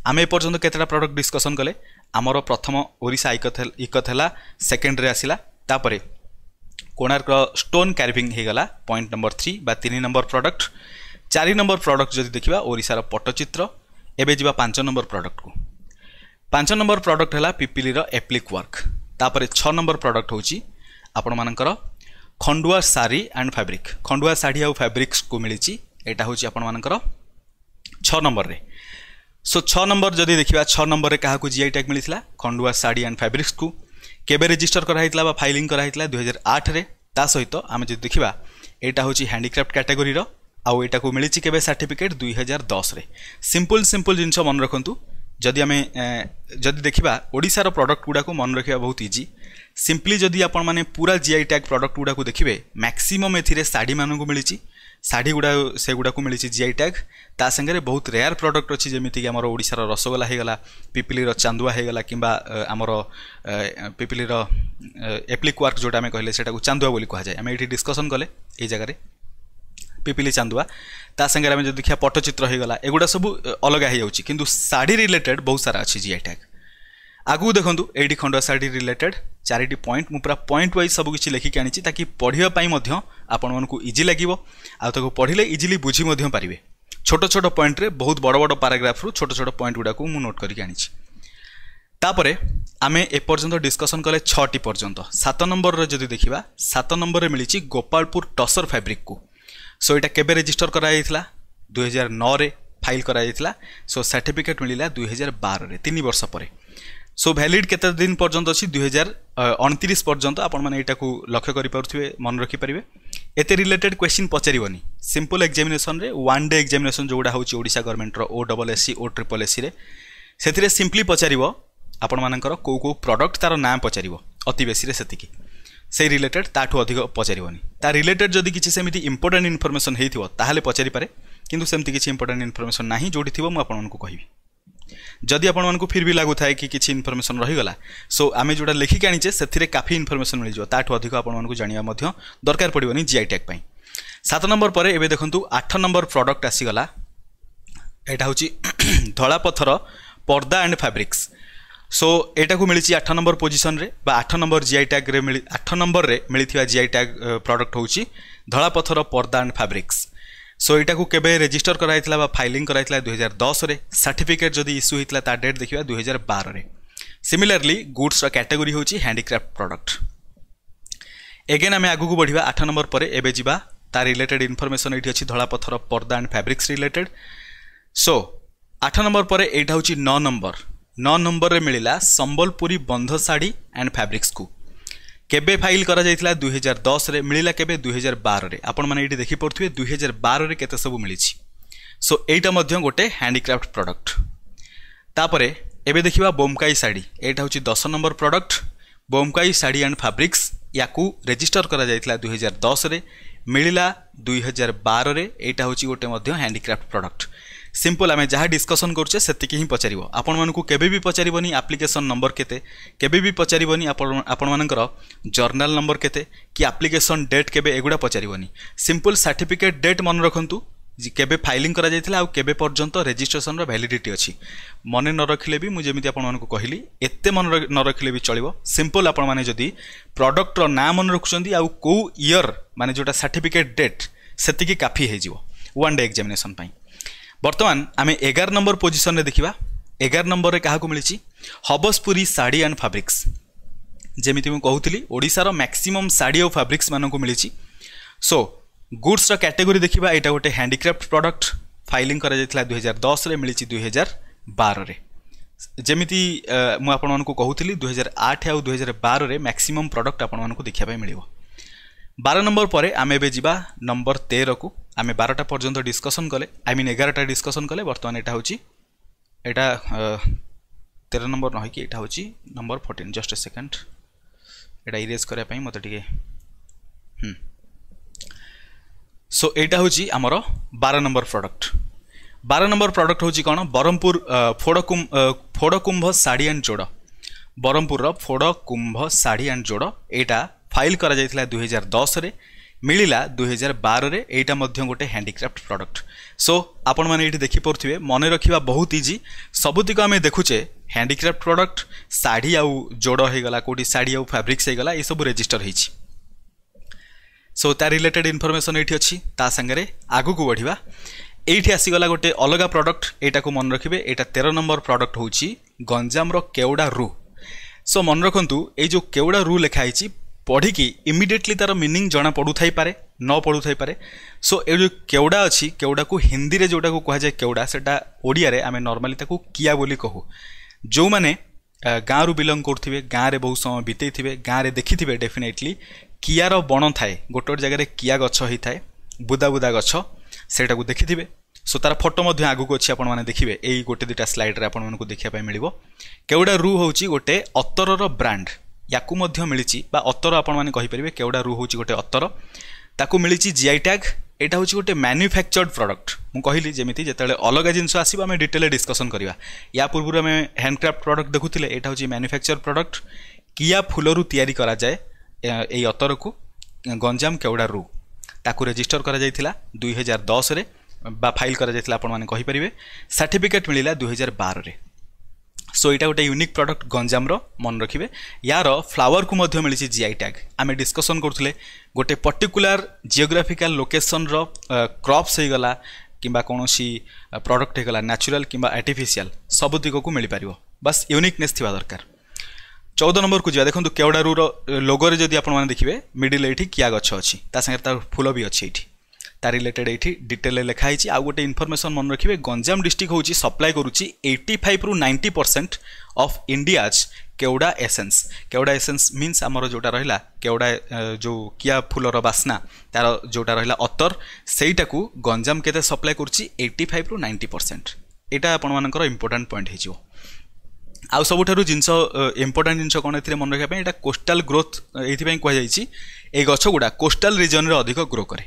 A: ଆମେ ଏପର୍ଯ୍ୟନ୍ତ କେତେଟା ପ୍ରଡ଼କ୍ଟ ଡିସ୍କସନ୍ କଲେ ଆମର ପ୍ରଥମ ଓଡ଼ିଶା ଇକତ ଇକତ ହେଲା ସେକେଣ୍ଡରେ ଆସିଲା ତାପରେ କୋଣାର୍କ ଷ୍ଟୋନ୍ କାର୍ଭିଂ ହୋଇଗଲା ପଏଣ୍ଟ ନମ୍ବର ଥ୍ରୀ ବା ତିନି ନମ୍ବର ପ୍ରଡ଼କ୍ଟ ଚାରି ନମ୍ବର ପ୍ରଡ଼କ୍ଟ ଯଦି ଦେଖିବା ଓଡ଼ିଶାର ପଟ୍ଟଚିତ୍ର ଏବେ ଯିବା ପାଞ୍ଚ ନମ୍ବର ପ୍ରଡ଼କ୍ଟକୁ ପାଞ୍ଚ ନମ୍ବର ପ୍ରଡ଼କ୍ଟ ହେଲା ପିପିଲିର ଏପ୍ଲିକ୍ ୱାର୍କ ତାପରେ ଛଅ ନମ୍ବର ପ୍ରଡ଼କ୍ଟ ହେଉଛି ଆପଣମାନଙ୍କର ଖଣ୍ଡୁଆ ଶାଢ଼ୀ ଆଣ୍ଡ ଫ୍ୟାବ୍ରିକ୍ ଖଣ୍ଡୁଆ ଶାଢ଼ୀ ଆଉ ଫ୍ୟାବ୍ରିକ୍ସକୁ ମିଳିଛି ଏଇଟା ହେଉଛି ଆପଣମାନଙ୍କର ଛଅ ନମ୍ବରରେ সো ছ নম্বর যদি দেখা ছ নম্বরে কাহকু জিআই ট্যাগ মিলি খণ্ডুয়া শাড়ি আন্ড ফ্যাব্রিক্সু কেবে রেজিষ্টর করা হয়েছিল বা ফাইলিং করা হয়েছিল দুই হাজার আঠরে তা সহিত আমি যদি দেখা এইটা হচ্ছে হ্যান্ডিক্রাফ্ট ক্যাটেগোরির আউ এটা মিলিছি কেবে সার্টিফিকেট দুই হাজার দশরে সিম্পল সিম্পল জিনিস মনে রাখতু যদি আমি যদি দেখা ওড়শার প্রডক্ট গুড়া মনে রাখা বহুত ইজি সিম্পলি যদি আপনার পুরা জিআই ট্যাগ প্রডক্ট গুড়া দেখবে ম্যাক্সিমম এর শাড়ি মানুষ মিলিছি शाढ़ी गुड़ा से गुड़ाक मिली जी ता टैग तांगे बहुत रेयर प्रडक्ट अच्छी जमीक आम ओडार रसगोला होगा पिपिलीर चांदुआ होगा कि आमर पिपिलीर एप्लिक वार्क जो कहले चांदुआ कहुए आम ये डिस्कसन कले जगह पिपिली चांदुआ तांगे आम देखा पट्टचित्र होगा एगुड़ा सब अलग होती शाढ़ी रिलेटेड बहुत सारा अच्छी जी टैग आगू देखु ये खंड शाढ़ी रिलेटेड चार पॉइंट मुझे पॉइंट वाइज सबकि लिखिकी आनी ताकि पढ़ापाई ଆପଣମାନଙ୍କୁ ଇଜି ଲାଗିବ ଆଉ ତାକୁ ପଢ଼ିଲେ ଇଜିଲି ବୁଝି ମଧ୍ୟ ପାରିବେ ଛୋଟ ଛୋଟ ପଏଣ୍ଟରେ ବହୁତ ବଡ଼ ବଡ଼ ପାରାଗ୍ରାଫରୁ ଛୋଟ ଛୋଟ ପଏଣ୍ଟ ଗୁଡ଼ାକୁ ମୁଁ ନୋଟ୍ କରିକି ଆଣିଛି ତାପରେ ଆମେ ଏପର୍ଯ୍ୟନ୍ତ ଡିସ୍କସନ୍ କଲେ ଛଅଟି ପର୍ଯ୍ୟନ୍ତ ସାତ ନମ୍ବରରେ ଯଦି ଦେଖିବା ସାତ ନମ୍ବରରେ ମିଳିଛି ଗୋପାଳପୁର ଟସର ଫ୍ୟାବ୍ରିକ୍କୁ ସୋ ଏଇଟା କେବେ ରେଜିଷ୍ଟର କରାଯାଇଥିଲା ଦୁଇହଜାର ନଅରେ ଫାଇଲ୍ କରାଯାଇଥିଲା ସୋ ସାର୍ଟିଫିକେଟ୍ ମିଳିଲା ଦୁଇହଜାର ବାରରେ ତିନି ବର୍ଷ ପରେ সো ভ্যালিড কেতে দিন পর্যন্ত অছি দুই হাজার অণতিরিশ পর্যন্ত আপনার এইটাকে লক্ষ্য করে পুথিবে মনে রাখিপারে এতে রিলেটেড কোশ্চিন পচারবনি simple examination one day examination যেটা হচ্ছে ওড়শা গভর্নমেন্টর O double S C O triple S C ସେଥିରେ ସିମ୍ପଲି ପଚାରିବ ଆପଣମାନଙ୍କର କେଉଁ କେଉଁ ପ୍ରଡ଼କ୍ଟ ତା'ର ନାଁ ପଚାରିବ ଅତି ବେଶୀରେ ସେତିକି ସେଇ ରିଲେଟେଡ୍ ତା'ଠୁ ଅଧିକ ପଚାରିବନି ତା ରିଲେଟେଡ୍ ଯଦି କିଛି ସେମିତି ଇମ୍ପୋର୍ଟାଣ୍ଟ ଇନଫର୍ମେସନ୍ ହେଇଥିବ ତାହେଲେ ପଚାରିପାରେ କିନ୍ତୁ ସେମିତି କିଛି ଇମ୍ପୋର୍ଟାଣ୍ଟ ଇନଫର୍ମେସନ୍ ନାହିଁ ଯେଉଁଠି ଥିବ ମୁଁ ଆପଣମାନଙ୍କୁ କହିବି ଯଦି ଆପଣମାନଙ୍କୁ ଫିର୍ ବି ଲାଗୁଥାଏ କି କିଛି ଇନଫର୍ମେସନ୍ ରହିଗଲା ସୋ ଆମେ ଯେଉଁଟା ଲେଖିକି ଆଣିଛେ ସେଥିରେ କାଫି ଇନଫର୍ମେସନ୍ ମିଳିଯିବ ତାଠୁ ଅଧିକ ଆପଣମାନଙ୍କୁ ଜାଣିବା ମଧ୍ୟ ଦରକାର ପଡ଼ିବନି ଜିଆଇ ଟ୍ୟାଗ୍ ପାଇଁ ସାତ ନମ୍ବର ପରେ ଏବେ ଦେଖନ୍ତୁ ଆଠ ନମ୍ବର ପ୍ରଡ଼କ୍ଟ ଆସିଗଲା ଏଇଟା ହେଉଛି ଧଳା ପଥର ପର୍ଦା ଆଣ୍ଡ ଫ୍ୟାବ୍ରିକ୍ସ ସୋ ଏଇଟାକୁ ମିଳିଛି ଆଠ ନମ୍ବର ପୋଜିସନ୍ରେ ବା ଆଠ ନମ୍ବର ଜିଆଇ ଟ୍ୟାଗ୍ରେ ମିଳି ଆଠ ନମ୍ବରରେ ମିଳିଥିବା ଜିଆଇ ଟ୍ୟାଗ୍ ପ୍ରଡ଼କ୍ଟ ହେଉଛି ଧଳା ପଥର ପର୍ଦା ଆଣ୍ଡ ଫ୍ୟାବ୍ରିକ୍ସ সো এটাকে কেবে রেজিষ্টর করা হয়েছিল বা ফাইলিং করা হয়েছিল দুই হাজার দশরে সার্টিফিকেট যদি ইস্যু হয়েছিল তার ডেট দেখা দুই হাজার বারে সিমিলারলি গুডসর ক্যাটেগোরি হচ্ছে হ্যান্ডিক্রাফ্ট প্রডক্ট এগেন আমি আগুক বড়া আঠ নম্বর পরে এবে যা তার রিলেটেড ইনফরমেসন এইটি অছি ধলাপথর পর্দা আন্ড ফ্যাব্রিক্স রিলেটেড সো আঠ নম্বর পরে এইটা হচ্ছে ন নম্বর ন নম্বরের মিলা সম্বলপুরী বন্ধ শাড়ি আন্ড কু কেবে ফাইল করা দুই হাজার দশে মিলা কেবে 2012 রে আপন মানে এটি দেখি দুই হাজার বারে কেতে সব মিলিছি সো এইটা মধ্য গোটে হ্যান্ডিক্রাফট প্রডক্ট তাপরে এবে দেখা বোমকাই শাড়ি এইটা হচ্ছে দশ নম্বর product Bomkai sari and fabrics ইয়াকু রেজিস্টার করা যাই হাজার দশে মিলা দুই হাজার বারে এইটা হচ্ছে গোটে মধ্য হ্যান্ডিক্রাফট প্রডক্ট ସିମ୍ପଲ୍ ଆମେ ଯାହା ଡିସ୍କସନ୍ କରୁଛେ ସେତିକି ହିଁ ପଚାରିବ ଆପଣମାନଙ୍କୁ କେବେ ବି ପଚାରିବନି ଆପ୍ଲିକେସନ୍ ନମ୍ବର କେତେ କେବେ ବି ପଚାରିବନି ଆପଣ ଆପଣମାନଙ୍କର ଜର୍ନାଲ୍ ନମ୍ବର କେତେ କି ଆପ୍ଲିକେସନ୍ ଡେଟ୍ କେବେ ଏଗୁଡ଼ା ପଚାରିବନି ସିମ୍ପଲ୍ ସାର୍ଟିଫିକେଟ୍ ଡେଟ୍ ମନେ ରଖନ୍ତୁ କେବେ ଫାଇଲିଂ କରାଯାଇଥିଲା ଆଉ କେବେ ପର୍ଯ୍ୟନ୍ତ ରେଜିଷ୍ଟ୍ରେସନର ଭ୍ୟାଲିଡିଟି ଅଛି ମନେ ନ ରଖିଲେ ବି ମୁଁ ଯେମିତି ଆପଣମାନଙ୍କୁ କହିଲି ଏତେ ମନେ ନ ରଖିଲେ ବି ଚଳିବ ସିମ୍ପଲ୍ ଆପଣମାନେ ଯଦି ପ୍ରଡ଼କ୍ଟର ନାଁ ମନେ ରଖୁଛନ୍ତି ଆଉ କେଉଁ ଇୟର୍ ମାନେ ଯେଉଁଟା ସାର୍ଟିଫିକେଟ୍ ଡେଟ୍ ସେତିକି କାଫି ହେଇଯିବ ୱାନ୍ ଡେ ଏକ୍ଜାମିନେସନ୍ ପାଇଁ বর্তমান আমি এগার নম্বর পজিশনে দেখা এগার নম্বরে কাহকু মিলিছি হবসপুরী শাড়ি আন্ড ফাব্রিক্স যেমি মু ওড়শার ম্যাক্সিমম শাড়ি ও ফাব্রিক্স মানুষ মিলিছি সো গুডসর ক্যাটেগোরি দেখা এটা গোটে হ্যান্ডিক্রাফট প্রডক্ট ফাইলিং করা যাইতলা 2010 রে মিলিছি 2012 রে যেমিতি মু আপনাদের কହୁଥିଲି 2008 দুই হাজার ରେ ম্যাক্সিমম প্রডক্ট আপনাদের দেখিবা পাই মিলিব 12 নম্বর পরে আমি এবে যা নম্বর 13 আমি বারোটা পর্যন্ত ডিসকসন কলে আই মিন এগারোটা ডিসকসন কলে বর্তমানে এটা হচ্ছে এটা তেরো নম্বর নহকি এটা হচ্ছে number fourteen just a second এটা ইরেজ করা মতো টিকে হুম সো এইটা হচ্ছে আমার বার নম্বর প্রডক্ট বার নম্বর প্রডক্ট হচ্ছে কোণ ব্রহ্মপুর ফোড়কুম ফোড়কুম্ভ শাড়ি আন্ড যোড় ব্রহ্মপুর ফোড়কুম্ভ শাড়ি আন্ড যোড় এইটা ফাইল করা যাই দুই হাজার দশরে ମିଳିଲା ଦୁଇହଜାର ବାରରେ ଏଇଟା ମଧ୍ୟ ଗୋଟେ ହ୍ୟାଣ୍ଡିକ୍ରାଫ୍ଟ ପ୍ରଡ଼କ୍ଟ ସୋ ଆପଣମାନେ ଏଇଠି ଦେଖିପାରୁଥିବେ ମନେ ରଖିବା ବହୁତ ଇଜି ସବୁତିକ ଆମେ ଦେଖୁଛେ ହ୍ୟାଣ୍ଡିକ୍ରାଫ୍ଟ ପ୍ରଡ଼କ୍ଟ ଶାଢ଼ୀ ଆଉ ଯୋଡ଼ ହୋଇଗଲା କେଉଁଠି ଶାଢ଼ୀ ଆଉ ଫ୍ୟାବ୍ରିକ୍ସ ହୋଇଗଲା ଏସବୁ ରେଜିଷ୍ଟର ହୋଇଛି ସୋ ତା ରିଲେଟେଡ଼ ଇନଫର୍ମେସନ୍ ଏଇଠି ଅଛି ତା ସାଙ୍ଗରେ ଆଗକୁ ବଢ଼ିବା এইটি আসিগলা গোটে অলগা প্রডক্ট এইটাকে মনে রাখবে এটা তের নম্বর প্রডক্ট হচ্ছে গঞ্জামর কেওড়া রু সো মনে রাখতু এই যে কেওড়া রু লেখা হয়েছি ପଢ଼ିକି ইমিডিয়েটলি ତାର মিনিং ଜଣା পড়ুথাইপরে ନ পড়ুথাইপরে ସୋ ଏ ଯେଉଁ କେଉଡ଼ା ଅଛି କେଉଡ଼ାକୁ ହିନ୍ଦୀରେ ଯେଉଁଟାକୁ କୁହାଯାଏ କେଉଡ଼ା ସେଇଟା ଓଡ଼ିଆରେ ଆମେ ନର୍ମାଲି ତାକୁ କିଆ ବୋଲି କହୁ ଯେଉଁମାନେ ଗାଁରୁ ବିଲଙ୍ଗ କରୁଥିବେ ଗାଁରେ ବହୁତ ସମୟ ବିତେଇଥିବେ ଗାଁରେ ଦେଖିଥିବେ ଡେଫିନେଟଲି କିଆର ବଣ ଥାଏ ଗୋଟେ ଗୋଟେ ଜାଗାରେ କିଆ ଗଛ ହେଇଥାଏ ବୁଦା ବୁଦା ଗଛ ସେଇଟାକୁ ଦେଖିଥିବେ ସୋ ତା'ର ଫଟୋ ମଧ୍ୟ ଆଗକୁ ଅଛି ଆପଣମାନେ ଦେଖିବେ ଏଇ ଗୋଟେ ଦୁଇଟା ସ୍ଲାଇଡ଼୍ରେ ଆପଣମାନଙ୍କୁ ଦେଖିବା ପାଇଁ ମିଳିବ କେଉଡ଼ା ରୁ ହେଉଛି ଗୋଟେ ଅତରର ବ୍ରାଣ୍ଡ ୟାକୁ ମଧ୍ୟ ମିଳିଛି ବା ଅତର ଆପଣମାନେ କହିପାରିବେ କେଉଡ଼ା ରୁ ହେଉଛି ଗୋଟେ ଅତର ତାକୁ ମିଳିଛି ଜିଆଇ ଟ୍ୟାଗ୍ ଏଇଟା ହେଉଛି ଗୋଟେ ମ୍ୟାନୁଫ୍ୟାକ୍ଚର୍ଡ଼ ପ୍ରଡ଼କ୍ଟ ମୁଁ କହିଲି ଯେମିତି ଯେତେବେଳେ ଅଲଗା ଜିନିଷ ଆସିବ ଆମେ ଡିଟେଲରେ ଡିସ୍କସନ୍ କରିବା ୟା ପୂର୍ବରୁ ଆମେ ହ୍ୟାଣ୍ଡକ୍ରାଫ୍ଟ ପ୍ରଡ଼କ୍ଟ ଦେଖୁଥିଲେ ଏଇଟା ହେଉଛି ମ୍ୟାନୁଫ୍ୟାକ୍ଚର୍ ପ୍ରଡ଼କ୍ଟ କିଆ ଫୁଲରୁ ତିଆରି କରାଯାଏ ଏଇ ଅତରକୁ ଗଞ୍ଜାମ କେଉଡ଼ା ରୁ ତାକୁ ରେଜିଷ୍ଟର କରାଯାଇଥିଲା ଦୁଇହଜାର ଦଶରେ ବା ଫାଇଲ୍ କରାଯାଇଥିଲା ଆପଣମାନେ କହିପାରିବେ ସାର୍ଟିଫିକେଟ୍ ମିଳିଲା ଦୁଇହଜାର ବାରରେ সো এটা গোটে ইউনিক প্রডক্ট গঞ্জামর মনে রাখবে ইয়ার ফ্লাওয়ারকু মিছে জিআই ট্যাগ আমি ডিসকসন করুলে গোটে পর্টিকুলার জিওগ্রাফিকাল লোকেসনর ক্রপস হয়ে গলা কিংবা কোণী প্রডক্ট হয়ে গলা ন্যাচুরাল কিংবা আর্টিফিসিয়াল সবু দিগকু মিপার বাস ইউনিকনেস থাকা দরকার চৌদ নম্বরকু যা দেখুন কেওড়ারুর লোগোরে যদি আপনার দেখবে মিডিল এইটি কিয়া গছ অ তা সাথে তার ফুল বি অছি এইটি ତା ରିଲେଟେଡ୍ ଏଇଠି ଡିଟେଲରେ ଲେଖା ହେଇଛି ଆଉ ଗୋଟେ ଇନଫର୍ମେସନ୍ ମନେ ରଖିବେ ଗଞ୍ଜାମ ଡିଷ୍ଟ୍ରିକ୍ଟ ହେଉଛି ସପ୍ଲାଏ କରୁଛି ଏଇଟି ଫାଇଭରୁ ninety percent of India's kewda essence kewda essence means ଆମର ଯେଉଁଟା ରହିଲା କେଉଡ଼ା ଯେଉଁ କିଆ ଫୁଲର ବାସ୍ନା ତା'ର ଯେଉଁଟା ରହିଲା ଅତର ସେଇଟାକୁ ଗଞ୍ଜାମ କେତେ ସପ୍ଲାଏ କରୁଛି ଏଇଟି ଫାଇଭରୁ ନାଇଣ୍ଟି ପରସେଣ୍ଟ ଏଇଟା ଆପଣମାନଙ୍କର ଇମ୍ପୋର୍ଟାଣ୍ଟ ପଏଣ୍ଟ ହେଇଯିବ ଆଉ ସବୁଠାରୁ ଜିନିଷ ଇମ୍ପୋର୍ଟାଣ୍ଟ ଜିନିଷ କ'ଣ ଏଥିରେ ମନେ ରଖିବା ପାଇଁ ଏଇଟା କୋଷ୍ଟାଲ ଗ୍ରୋଥ୍ ଏଇଥିପାଇଁ କୁହାଯାଇଛି এই গছগুড়া কোষ্টাল রিজনরে অধিক গ্রো করে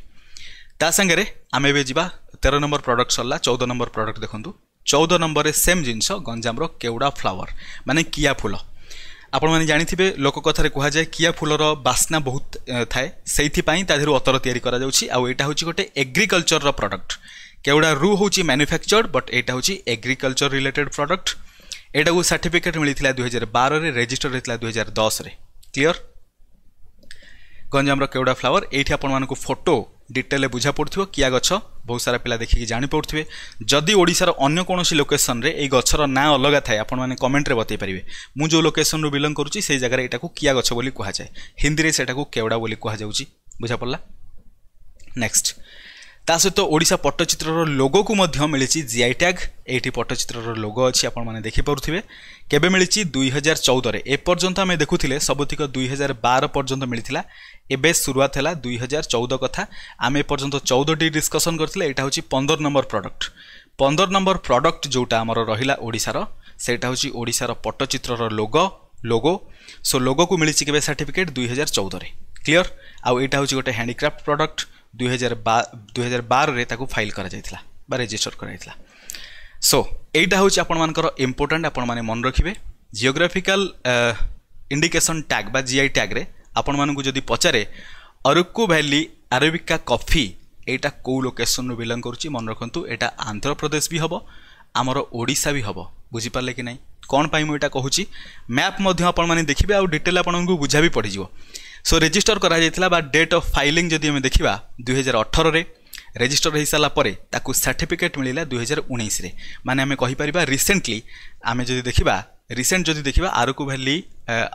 A: ତା ସାଙ୍ଗରେ ଆମେ ଏବେ ଯିବା ତେର ନମ୍ବର ପ୍ରଡ଼କ୍ଟ ସରିଲା ଚଉଦ ନମ୍ବର ପ୍ରଡ଼କ୍ଟ ଦେଖନ୍ତୁ ଚଉଦ ନମ୍ବରରେ ସେମ୍ ଜିନିଷ ଗଞ୍ଜାମର କେଉଡ଼ା ଫ୍ଲାୱାର ମାନେ କିଆ ଫୁଲ ଆପଣମାନେ ଜାଣିଥିବେ ଲୋକ କଥାରେ କୁହାଯାଏ କିଆ ଫୁଲର ବାସ୍ନା ବହୁତ ଥାଏ ସେଇଥିପାଇଁ ତା ଦେହରୁ ଅତର ତିଆରି କରାଯାଉଛି ଆଉ ଏଇଟା ହେଉଛି ଗୋଟେ ଏଗ୍ରିକଲଚରର ପ୍ରଡ଼କ୍ଟ କେଉଡ଼ା ରୁ ହେଉଛି ମ୍ୟାନୁଫ୍ୟାକ୍ଚର୍ଡ ବଟ୍ ଏଇଟା ହେଉଛି ଏଗ୍ରିକଲଚର ରିଲେଟେଡ୍ ପ୍ରଡ଼କ୍ଟ ଏଇଟାକୁ ସାର୍ଟିଫିକେଟ୍ ମିଳିଥିଲା ଦୁଇହଜାର ବାରରେ ରେଜିଷ୍ଟର ହୋଇଥିଲା ଦୁଇହଜାର ଦଶରେ କ୍ଲିଅର ଗଞ୍ଜାମର କେଉଡ଼ା ଫ୍ଲାୱାର ଏଇଠି ଆପଣମାନଙ୍କୁ ଫଟୋ ডিটেলে বুঝা পড়ুথিব কিয়া গছ ବହୁତ ସାରା ପିଲା ଦେଖିକି ଜାଣିପାରୁଥିବେ ଯଦି ଓଡ଼ିଶାର ଅନ୍ୟ କୌଣସି ଲୋକେସନରେ ଏଇ ଗଛର ନାଁ ଅଲଗା ଥାଏ ଆପଣମାନେ କମେଣ୍ଟରେ ବତାଇ ପାରିବେ ମୁଁ ଯେଉଁ ଲୋକେସନରୁ ବିଲଙ୍ଗ କରୁଛି ସେଇ ଜାଗାରେ ଏଟାକୁ କିଆ ଗଛ ବୋଲି କୁହାଯାଏ ହିନ୍ଦୀରେ ସେଟାକୁ କେଉଡ଼ା ବୋଲି କୁହାଯାଉଛି ବୁଝାପଡ଼ିଲା ନେକ୍ସଟ ତା ସହିତ ଓଡ଼ିଶା ପଟ୍ଟଚିତ୍ରର ଲୋଗୋକୁ ମଧ୍ୟ ମିଳିଛି ଜିଆଇ ଟ୍ୟାଗ୍ ଏଇଠି ପଟ୍ଟଚିତ୍ରର ଲୋଗୋ ଅଛି ଆପଣମାନେ ଦେଖିପାରୁଥିବେ কেবে মিছি দুই হাজার চৌদরে এপর্যন্ত আমি দেখুলে সবুতিক দুই হাজার বার পর্যন্ত মিলে এবে সুরুয়াত হল দুই হাজার চৌদ কথা আমি এপর্যন্ত চৌদটি ডিসকসন করলে এটা হচ্ছে পনের নম্বর প্রডক্ট পনের নম্বর প্রডক্ট যেটা আমার রহিলা ওড়শার সেটা হচ্ছে ওড়শার পট্টচিত্রর লোগ লোগো সো লোগোকে মিছে কেবে সার্টিফিকেট দুই হাজার চৌদরে ক্লিয়ার আউ এটা হচ্ছে গোটে হ্যান্ডিক্রাফ্ট প্রডক্ট দুই হাজার বা দুই হাজার বারে তাকে ফাইল করা যাই বা রেজিষ্টর করা সো এইটা হচ্ছে আপনার ইম্পর্টাট আপনার মনে রাখবে জিওগ্রাফিকাল ইন্ডিকেসন ট্যাগ বা জিআই ট্যাগ্রে ଆପଣମାନଙ୍କୁ ଯଦି ପଚାରେ ଅରୁକୁ ଭ୍ୟାଲି ଆରବିକା କଫି ଏଇଟା କେଉଁ ଲୋକେସନ୍ରୁ ବିଲଙ୍ଗ କରୁଛି ମନେ ରଖନ୍ତୁ ଏଇଟା ଆନ୍ଧ୍ରପ୍ରଦେଶ ବି ହେବ ଆମର ଓଡ଼ିଶା ବି ହେବ ବୁଝିପାରିଲେ କି ନାହିଁ କ'ଣ ପାଇଁ ମୁଁ ଏଇଟା କହୁଛି ମ୍ୟାପ୍ ମଧ୍ୟ ଆପଣମାନେ ଦେଖିବେ ଆଉ ଡିଟେଲ୍ ଆପଣଙ୍କୁ ବୁଝା ବି ପଡ଼ିଯିବ ସୋ ରେଜିଷ୍ଟର କରାଯାଇଥିଲା ବା ଡେଟ୍ ଅଫ୍ ଫାଇଲିଂ ଯଦି ଆମେ ଦେଖିବା ଦୁଇହଜାର ଅଠରରେ ରେଜିଷ୍ଟର ହୋଇସାରିଲା ପରେ ତାକୁ ସାର୍ଟିଫିକେଟ୍ ମିଳିଲା ଦୁଇହଜାର ଉଣେଇଶରେ ମାନେ ଆମେ କହିପାରିବା ରିସେଣ୍ଟଲି ଆମେ ଯଦି ଦେଖିବା ରିସେଣ୍ଟ ଯଦି ଦେଖିବା Araku valley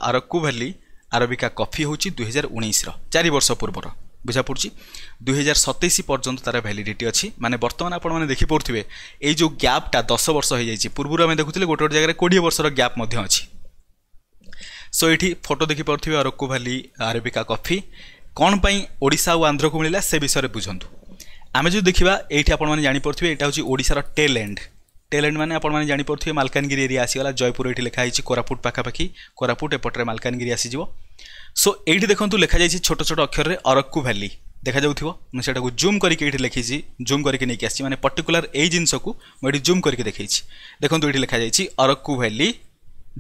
A: Araku valley arabica coffee ହେଉଛି ଦୁଇହଜାର ଉଣେଇଶର ଚାରି ବର୍ଷ ପୂର୍ବର ବୁଝାପଡ଼ୁଛି ଦୁଇହଜାର ସତେଇଶ ପର୍ଯ୍ୟନ୍ତ ତା'ର ଭ୍ୟାଲିଡ଼ିଟି ଅଛି ମାନେ ବର୍ତ୍ତମାନ ଆପଣମାନେ ଦେଖିପାରୁଥିବେ ଏଇ ଯେଉଁ ଗ୍ୟାପ୍ଟା ଦଶ ବର୍ଷ ହୋଇଯାଇଛି ପୂର୍ବରୁ ଆମେ ଦେଖୁଥିଲେ ଗୋଟେ ଗୋଟେ ଜାଗାରେ କୋଡ଼ିଏ ବର୍ଷର ଗ୍ୟାପ୍ ମଧ୍ୟ ଅଛି ସୋ ଏଇଠି ଫଟୋ ଦେଖିପାରୁଥିବେ ଆରକୁ ଭ୍ୟାଲି ଆରବିକା କଫି କ'ଣ ପାଇଁ ଓଡ଼ିଶା ଆଉ ଆନ୍ଧ୍ରକୁ ମିଳିଲା ସେ ବିଷୟରେ ବୁଝନ୍ତୁ ଆମେ ଯଦି ଦେଖିବା ଏଇଠି ଆପଣମାନେ ଜାଣିପାରୁଥିବେ ଏଇଟା ହେଉଛି ଓଡ଼ିଶାର ଟେଲ୍ ଏଣ୍ଡ ଟେଲ୍ ଏଣ୍ଡ ମାନେ ଆପଣମାନେ ଜାଣିପାରୁଥିବେ ମାଲକାନଗିରି ଏରିଆ ଆସିଗଲା ଜୟପୁର ଏଇଠି ଲେଖା ହେଇଛି କୋରାପୁଟ ପାଖାପାଖି କୋରାପୁଟ ଏପଟରେ ମାଲକାନଗିରି ଆସିଯିବ ସୋ ଏଇଠି ଦେଖନ୍ତୁ ଲେଖାଯାଇଛି ଛୋଟ ଛୋଟ ଅକ୍ଷରରେ ଅରକ୍କୁ ଭ୍ୟାଲି ଦେଖାଯାଉଥିବ ମୁଁ ସେଟାକୁ ଜୁମ୍ କରିକି ଏଇଠି ଲେଖିଛି ଜୁମ୍ କରିକି ନେଇକି ଆସିଛି ମାନେ ପର୍ଟିକୁଲାର ଏଇ ଜିନିଷକୁ ମୁଁ ଏଠି ଜୁମ୍ କରିକି ଦେଖେଇଛି ଦେଖନ୍ତୁ ଏଇଠି ଲେଖାଯାଇଛି ଅରକ୍କୁ ଭ୍ୟାଲି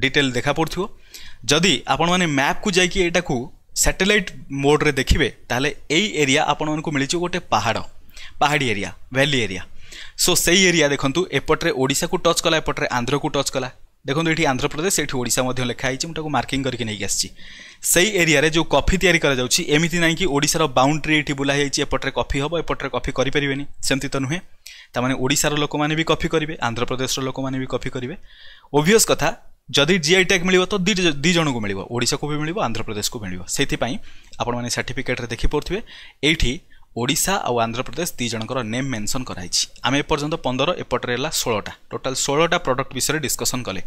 A: ଡିଟେଲ୍ ଦେଖାପଡ଼ୁଥିବ ଯଦି ଆପଣମାନେ ମ୍ୟାପ୍କୁ ଯାଇକି ଏଇଟାକୁ ସାଟେଲାଇଟ୍ ମୋଡ଼ରେ ଦେଖିବେ ତାହେଲେ ଏଇ ଏରିଆ ଆପଣମାନଙ୍କୁ ମିଳିଯିବ ଗୋଟେ ପାହାଡ଼ ପାହାଡ଼ି ଏରିଆ ଭ୍ୟାଲି ଏରିଆ ସୋ ସେଇ ଏରିଆ ଦେଖନ୍ତୁ ଏପଟରେ ଓଡ଼ିଶାକୁ ଟଚ୍ କଲା ଏପଟରେ ଆନ୍ଧ୍ରକୁ ଟଚ୍ କଲା ଦେଖନ୍ତୁ ଏଠି ଆନ୍ଧ୍ରପ୍ରଦେଶ ଏଠି ଓଡ଼ିଶା ମଧ୍ୟ ଲେଖା ହେଇଛି ମୁଁ ତାକୁ ମାର୍କିଂ କରିକି ନେଇକି ଆସିଛି ସେଇ ଏରିଆରେ ଯେଉଁ କଫି ତିଆରି କରାଯାଉଛି ଏମିତି ନାହିଁ କି ଓଡ଼ିଶାର ବାଉଣ୍ଡ୍ରି ଏଠି ବୁଲା ହେଇଛି ଏପଟରେ କଫି ହେବ ଏପଟରେ କଫି କରିପାରିବେନି ସେମିତି ତ ନୁହେଁ ତାମାନେ ଓଡ଼ିଶାର ଲୋକମାନେ ବି କଫି କରିବେ ଆନ୍ଧ୍ରପ୍ରଦେଶର ଲୋକମାନେ ବି କଫି କରିବେ ଓଭିୟସ୍ କଥା ଯଦି ଜିଆଇ ଟ୍ୟାଗ୍ ମିଳିବ ତ ଦୁଇ ଦୁଇ ଜଣଙ୍କୁ ମିଳିବ ଓଡ଼ିଶାକୁ ବି ମିଳିବ ଆନ୍ଧ୍ରପ୍ରଦେଶକୁ ମିଳିବ ସେଇଥିପାଇଁ ଆପଣମାନେ ସାର୍ଟିଫିକେଟ୍ରେ ଦେଖିପାରୁଥିବେ ଏଇଠି ଓଡ଼ିଶା ଆଉ ଆନ୍ଧ୍ରପ୍ରଦେଶ ଦୁଇ ଜଣଙ୍କର ନେମ୍ ମେନସନ୍ କରାହେଇଛି ଆମେ ଏପର୍ଯ୍ୟନ୍ତ ପନ୍ଦର ଏପଟରେ ହେଲା ଷୋହଳଟା ଟୋଟାଲ୍ ଷୋହଳଟା ପ୍ରଡ଼କ୍ଟ ବିଷୟରେ ଡିସ୍କସନ୍ କଲେ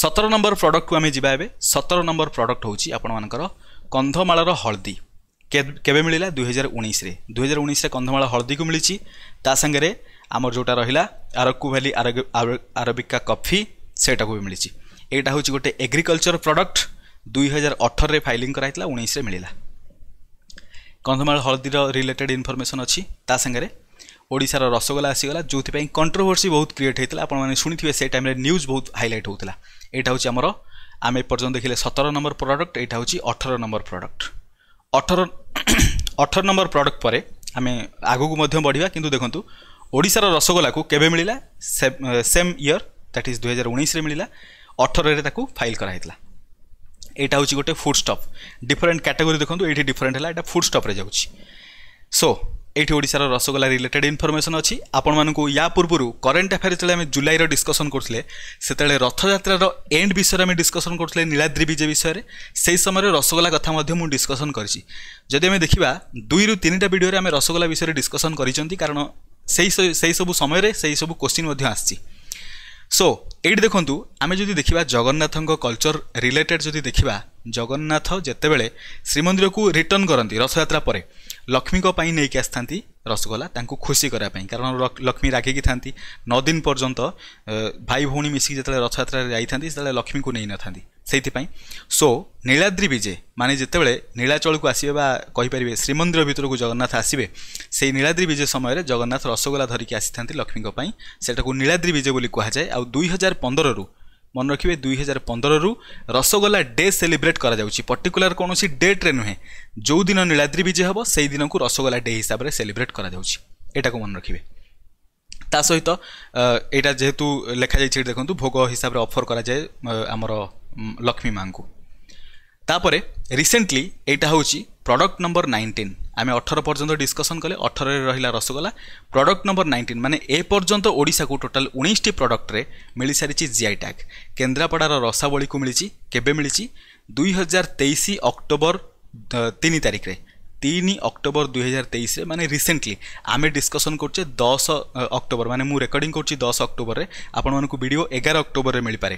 A: ସତର ନମ୍ବର ପ୍ରଡ଼କ୍ଟକୁ ଆମେ ଯିବା ଏବେ ସତର ନମ୍ବର ପ୍ରଡ଼କ୍ଟ ହେଉଛି ଆପଣମାନଙ୍କର କନ୍ଧମାଳର ହଳଦୀ କେବେ ମିଳିଲା ଦୁଇହଜାର ଉଣେଇଶରେ ଦୁଇହଜାର ଉଣେଇଶରେ କନ୍ଧମାଳ ହଳଦୀକୁ ମିଳିଛି ତା ସାଙ୍ଗରେ ଆମର ଯେଉଁଟା ରହିଲା ଆରକୁ ଭ୍ୟାଲି ଆରବିକା କଫି ସେଇଟାକୁ ବି ମିଳିଛି ଏଇଟା ହେଉଛି ଗୋଟେ ଏଗ୍ରିକଲଚର ପ୍ରଡ଼କ୍ଟ ଦୁଇହଜାର ଅଠରରେ ଫାଇଲିଂ କରାହେଇଥିଲା ଉଣେଇଶରେ ମିଳିଲା କନ୍ଧମାଳ ହଳଦୀର ରିଲେଟେଡ୍ ଇନଫର୍ମେସନ୍ ଅଛି ତା ସାଙ୍ଗରେ ଓଡ଼ିଶାର ରସଗୋଲା ଆସିଗଲା ଯେଉଁଥିପାଇଁ କଣ୍ଟ୍ରୋଭର୍ସି ବହୁତ କ୍ରିଏଟ୍ ହୋଇଥିଲା ଆପଣମାନେ ଶୁଣିଥିବେ ସେ ଟାଇମ୍ରେ ନ୍ୟୁଜ୍ ବହୁତ ହାଇଲାଇଟ୍ ହେଉଥିଲା ଏଇଟା ହେଉଛି ଆମର ଆମେ ଏପର୍ଯ୍ୟନ୍ତ ଦେଖିଲେ ସତର ନମ୍ବର ପ୍ରଡ଼କ୍ଟ ଏଇଟା ହେଉଛି ଅଠର ନମ୍ବର ପ୍ରଡ଼କ୍ଟ ଅଠର ଅଠର ନମ୍ବର ପ୍ରଡ଼କ୍ଟ ପରେ ଆମେ ଆଗକୁ ମଧ୍ୟ ବଢ଼ିବା କିନ୍ତୁ ଦେଖନ୍ତୁ ଓଡ଼ିଶାର ରସଗୋଲାକୁ କେବେ ମିଳିଲା ସେମ୍ ଇୟର୍ ଦ୍ୟାଟ୍ ଇଜ୍ ଦୁଇହଜାର ଉଣେଇଶରେ ମିଳିଲା ଅଠରରେ ତାକୁ ଫାଇଲ୍ କରାହେଇଥିଲା এইটা হচ্ছে গোটে ফুড স্টপ ডিফরেন্ট ক্যাটেগোরি দেখুন এইটি ডিফরেন্ট হল এটা ফুড স্টপরে যাচ্ছি সো এইটি ওড়িশার রসগোল্লা রিলেটেড ইনফরমেসন অছি আপনার ইয়া পূর্বর করেন্ট আফেয়ার যেতে আমি জুলাইর ডিসকসন করলে সেতবে রথযাত্রার এন্ড বিষয়ে আমি ডিসকসন করলে নীলাদ্রি বিজে বিষয়ে সেই সময় রসগোল্লা কথা মু ডিসকসন করেছি যদি আমি দেখা দুই রু তিনটা ভিডিওরে আমি রসগোল্লা বিষয়ে ডিসকসন করেছেন কারণ সেই সেই সব সময়ের সেই সব কোশ্চিন আসছে सो यही देख्नु आमेदेखगन्नाथ कलचर रिलेटेड जति देखा जगन्नाथ जति बेला को रिटर्न लक्ष्मी कति रथजात्रापे लक्ष्मीको पनि आसि रसगोला खुसी कारण लक्ष्मी राखी की राखिकि थाहा नदिन पर्यन्त भाइ भणी मिसिक रथजात्रा लक्ष्मी को नै न ସେଇଥିପାଇଁ ସୋ ନୀଳାଦ୍ରି ବିଜେ ମାନେ ଯେତେବେଳେ ନୀଳାଚଳକୁ ଆସିବେ ବା କହିପାରିବେ ଶ୍ରୀମନ୍ଦିର ଭିତରକୁ ଜଗନ୍ନାଥ ଆସିବେ ସେଇ ନୀଳାଦ୍ରି ବିଜେ ସମୟରେ ଜଗନ୍ନାଥ ରସଗୋଲା ଧରିକି ଆସିଥାନ୍ତି ଲକ୍ଷ୍ମୀଙ୍କ ପାଇଁ ସେଟାକୁ ନୀଳାଦ୍ରି ବିଜେ ବୋଲି କୁହାଯାଏ ଆଉ ଦୁଇ ହଜାର ପନ୍ଦରରୁ ମନେ ରଖିବେ ଦୁଇ ହଜାର ପନ୍ଦରରୁ ରସଗୋଲା ଡେ ସେଲିବ୍ରେଟ୍ କରାଯାଉଛି ପର୍ଟିକୁଲାର କୌଣସି ଡେଟ୍ରେ ନୁହେଁ ଯେଉଁ ଦିନ ନୀଳାଦ୍ରି ବିଜେ ହେବ ସେଇ ଦିନକୁ ରସଗୋଲା ଡେ ହିସାବରେ ସେଲିବ୍ରେଟ୍ କରାଯାଉଛି ଏଇଟାକୁ ମନେ ରଖିବେ ତା ସହିତ ଏଇଟା ଯେହେତୁ ଲେଖାଯାଇଛି ଦେଖନ୍ତୁ ଭୋଗ ହିସାବରେ ଅଫର୍ କରାଯାଏ ଆମର ଲକ୍ଷ୍ମୀ ମାଙ୍କୁ ତାପରେ ରିସେଣ୍ଟଲି ଏଇଟା ହେଉଛି ପ୍ରଡ଼କ୍ଟ ନମ୍ବର ନାଇନଟିନ୍ ଆମେ ଅଠର ପର୍ଯ୍ୟନ୍ତ ଡିସ୍କସନ୍ କଲେ ଅଠରରେ ରହିଲା ରସଗୋଲା ପ୍ରଡ଼କ୍ଟ ନମ୍ବର ନାଇନଟିନ୍ ମାନେ ଏ ପର୍ଯ୍ୟନ୍ତ ଓଡ଼ିଶାକୁ ଟୋଟାଲ୍ ଉଣେଇଶଟି ପ୍ରଡ଼କ୍ଟରେ ମିଳିସାରିଛି ଜିଆଇ ଟ୍ୟାଗ୍ କେନ୍ଦ୍ରାପଡ଼ାର ରସାବଳୀକୁ ମିଳିଛି କେବେ ମିଳିଛି ଦୁଇ ହଜାର ତେଇଶ ଅକ୍ଟୋବର ତିନି ତାରିଖରେ তিন অক্টোবর দুই হাজার তেইশে মানে রিসেন্টলি আমি ডিসকসন করছে দশ অক্টোবর মানে মু রেকর্ডিং করছি দশ অক্টোবরের আপনার ভিডিও এগার অক্টোবরের মিলিপারে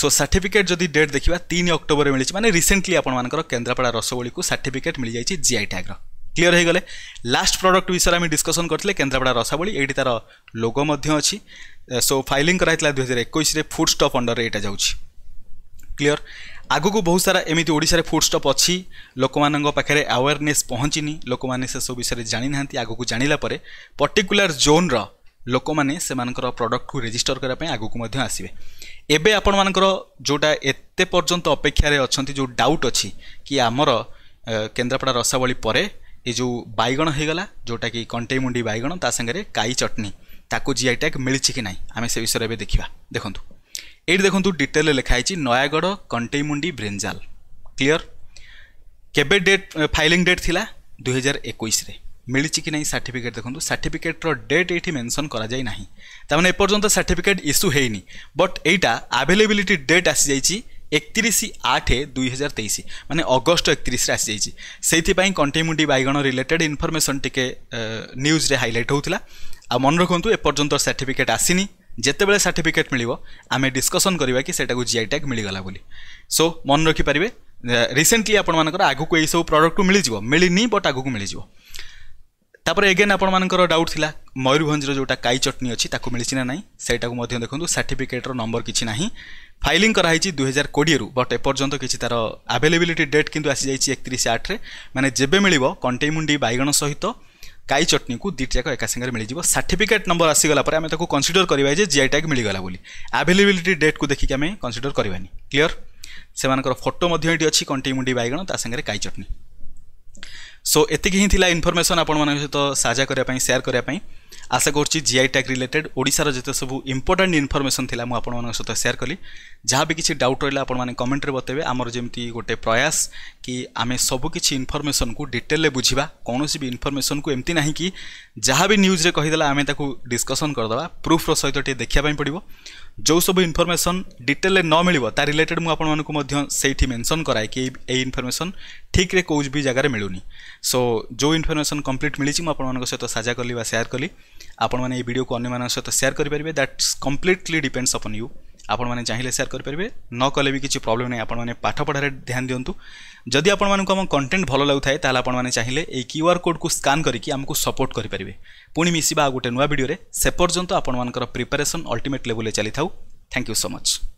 A: সো সার্টিফিকেট যদি ডেট দেখা তিন অক্টোবরে মিছে মানে রিসেন্টলি আপনার কেন্দ্রাপড়া রসগোলি সার্টিফিকেট মিলি যাই জিআই ট্যাগ্র ক্লিয়ার হয়ে গলে লাস্ট প্রডক্ট বিষয়ে আমি ডিসকসন করলে কেন্দ্রাপড়া রসাবলী এইটি তার লোগো মধ্যে অছি সো ফাইলিং করা হয়েছিল দুই হাজার একুশে ফুড স্টপ অন্ডরে এটা যাচ্ছে କ୍ଲିଅର ଆଗକୁ ବହୁତ ସାରା ଏମିତି ଓଡ଼ିଶାରେ ଫୁଡ଼ ଷ୍ଟପ୍ ଅଛି ଲୋକମାନଙ୍କ ପାଖରେ ଆୱେରନେସ୍ ପହଞ୍ଚିନି ଲୋକମାନେ ସେସବୁ ବିଷୟରେ ଜାଣିନାହାନ୍ତି ଆଗକୁ ଜାଣିଲା ପରେ ପର୍ଟିକୁଲାର ଜୋନ୍ର ଲୋକମାନେ ସେମାନଙ୍କର ପ୍ରଡ଼କ୍ଟକୁ ରେଜିଷ୍ଟର କରିବା ପାଇଁ ଆଗକୁ ମଧ୍ୟ ଆସିବେ ଏବେ ଆପଣମାନଙ୍କର ଯେଉଁଟା ଏତେ ପର୍ଯ୍ୟନ୍ତ ଅପେକ୍ଷାରେ ଅଛନ୍ତି ଯେଉଁ ଡାଉଟ୍ ଅଛି କି ଆମର କେନ୍ଦ୍ରାପଡ଼ା ରସାବଳୀ ପରେ ଏ ଯେଉଁ ବାଇଗଣ ହୋଇଗଲା ଯେଉଁଟାକି କଣ୍ଟେଇମୁଣ୍ଡି ବାଇଗଣ ତା ସାଙ୍ଗରେ କାଇ ଚଟଣି ତାକୁ ଜିଆଇ ଟ୍ୟାଗ୍ ମିଳିଛି କି ନାହିଁ ଆମେ ସେ ବିଷୟରେ ଏବେ ଦେଖିବା ଦେଖନ୍ତୁ এইটি দেখুন ডিটেলরে লেখা হয়েছি নয়াগড় কণ্টেইমুন্ডি ব্রেঞ্জাল ক্লিয়ার কেবে ডেট ফাইলিং ডেট লা দুই হাজার একুশে মিছি কি না সার্টিফিকেট দেখুন সার্টিফিকেটর ডেট এইটি মেনশন করা যাই না তার মানে এপর্যন্ত সার্টিফিকেট ইস্যু হয়নি বট এইটা আভেলেবিলিটি ডেট আসি যাই একতিরিশ আঠ দুই হাজার তেইশ মানে অগস্ট একতিরিশে আসি যাই সেইপাই কণ্টেইমুন্ডি বাইগণ রিলেটেড ইনফরমেসন টিকে নিউজরে হাইলাইট হোলা ଆଉ ମନେ ରଖନ୍ତୁ ଏପର୍ଯ୍ୟନ୍ତ ସାର୍ଟିଫିକେଟ୍ ଆସିନି ଯେତେବେଳେ ସାର୍ଟିଫିକେଟ୍ ମିଳିବ ଆମେ ଡିସ୍କସନ୍ କରିବା କି ସେଟାକୁ ଜିଆଇ ଟ୍ୟାଗ୍ ମିଳିଗଲା ବୋଲି ସୋ ମନେ ରଖିପାରିବେ ରିସେଣ୍ଟଲି ଆପଣମାନଙ୍କର ଆଗକୁ ଏଇସବୁ ପ୍ରଡ଼କ୍ଟକୁ ମିଳିଯିବ ମିଳିନି ବଟ୍ ଆଗକୁ ମିଳିଯିବ ତାପରେ ଏଗେନ୍ ଆପଣମାନଙ୍କର ଡାଉଟ୍ ଥିଲା ମୟୂରଭଞ୍ଜର ଯେଉଁଟା କାଇ ଚଟନୀ ଅଛି ତାକୁ ମିଳିଛି ନା ନାହିଁ ସେଇଟାକୁ ମଧ୍ୟ ଦେଖନ୍ତୁ ସାର୍ଟିଫିକେଟ୍ର ନମ୍ବର କିଛି ନାହିଁ ଫାଇଲିଂ କରାହେଇଛି ଦୁଇହଜାର କୋଡ଼ିଏରୁ ବଟ୍ ଏପର୍ଯ୍ୟନ୍ତ କିଛି ତା'ର ଆଭେଲେବିଲିଟି ଡେଟ୍ କିନ୍ତୁ ଆସିଯାଇଛି ଏକତିରିଶ ଆଠରେ ମାନେ ଯେବେ ମିଳିବ କଣ୍ଟେଇମୁଣ୍ଡି ବାଇଗଣ ସହିତ କାଇ ଚଟନୀକୁ ଦୁଇଟାକ ଏକା ସାଙ୍ଗରେ ମିଳିଯିବ ସାର୍ଟିଫିକେଟ୍ ନମ୍ବର ଆସିଗଲା ପରେ ଆମେ ତାକୁ କନସିଡ଼ର କରିବା ଯେ ଜିଆଇ ଟ୍ୟାଗ୍ ମିଳିଗଲା ବୋଲି ଆଭେଲେବିଲିଟି ଡେଟ୍କୁ ଦେଖିକି ଆମେ କନସିଡ଼ର କରିବାନି କ୍ଲିଅର୍ ସେମାନଙ୍କର ଫଟୋ ମଧ୍ୟ ଏଠି ଅଛି କଣ୍ଟି ମୁଣ୍ଡି ବାଇଗଣ ତା ସାଙ୍ଗରେ କାଇ ଚଟନୀ সো এতিকি হি লা ইনফরমেসন আপনার সহ সাঝা করা সেয়ার করা আশা করছি জিআই ট্যাগ রিলেটেড ওড়শার যেত সবু ইম্পর্টাট ইনফরমেসন লা আপনার সহ সেয়ার কলি যা বি কিছু ডাউট রা আপনার কমেন্টরে বতেবে আমার যেমি গোটে প্রয়াস কি আমি সবু কিছু ইনফরমেসন কু ডিটেলে বুঝবা কৌশি বি ইনফরমেসন কু এমতি না কি যা বি নিউজরে কহিদেলা আমি তাকে ডিসকসন করেদেবা প্রুফ্র সহ টিকে দেখা পড়ব जो सब इनफर्मेसन डिटेल न मिलिबो ता रिलेटेड मुझे आपन मानकु कराए कि ए इनफर्मेसन ठीक रे कोज भी जगह मिलूनी मिलुनी सो जो इनफर्मेसन कंप्लीट मिली मुझे आपन सहित साझा करली बा शेयर करली को अन्य मानक सहित सेयार करेंगे that's completely depends upon you आपन चाहिए सेयार शेयर करि परिबे भी किछि प्रॉब्लम नै आपन माने ध्यान दियंतु ଯଦି ଆପଣମାନଙ୍କୁ ଆମ କଣ୍ଟେଣ୍ଟ ଭଲ ଲାଗୁଥାଏ ତାହେଲେ ଆପଣମାନେ ଚାହିଁଲେ ଏଇ କ୍ୟୁ ଆର୍ କୋଡ଼୍କୁ ସ୍କାନ୍ କରିକି ଆମକୁ ସପୋର୍ଟ କରିପାରିବେ ପୁଣି ମିଶିବା ଆଉ ଗୋଟେ ନୂଆ ଭିଡ଼ିଓରେ ସେ ପର୍ଯ୍ୟନ୍ତ ଆପଣମାନଙ୍କର ପ୍ରିପାରେସନ୍ ଅଲ୍ଟିମେଟ୍ ଲେବୁଲ୍ରେ ଚାଲିଥାଉ ଥ୍ୟାଙ୍କ ୟୁ ସୋ ମଚ୍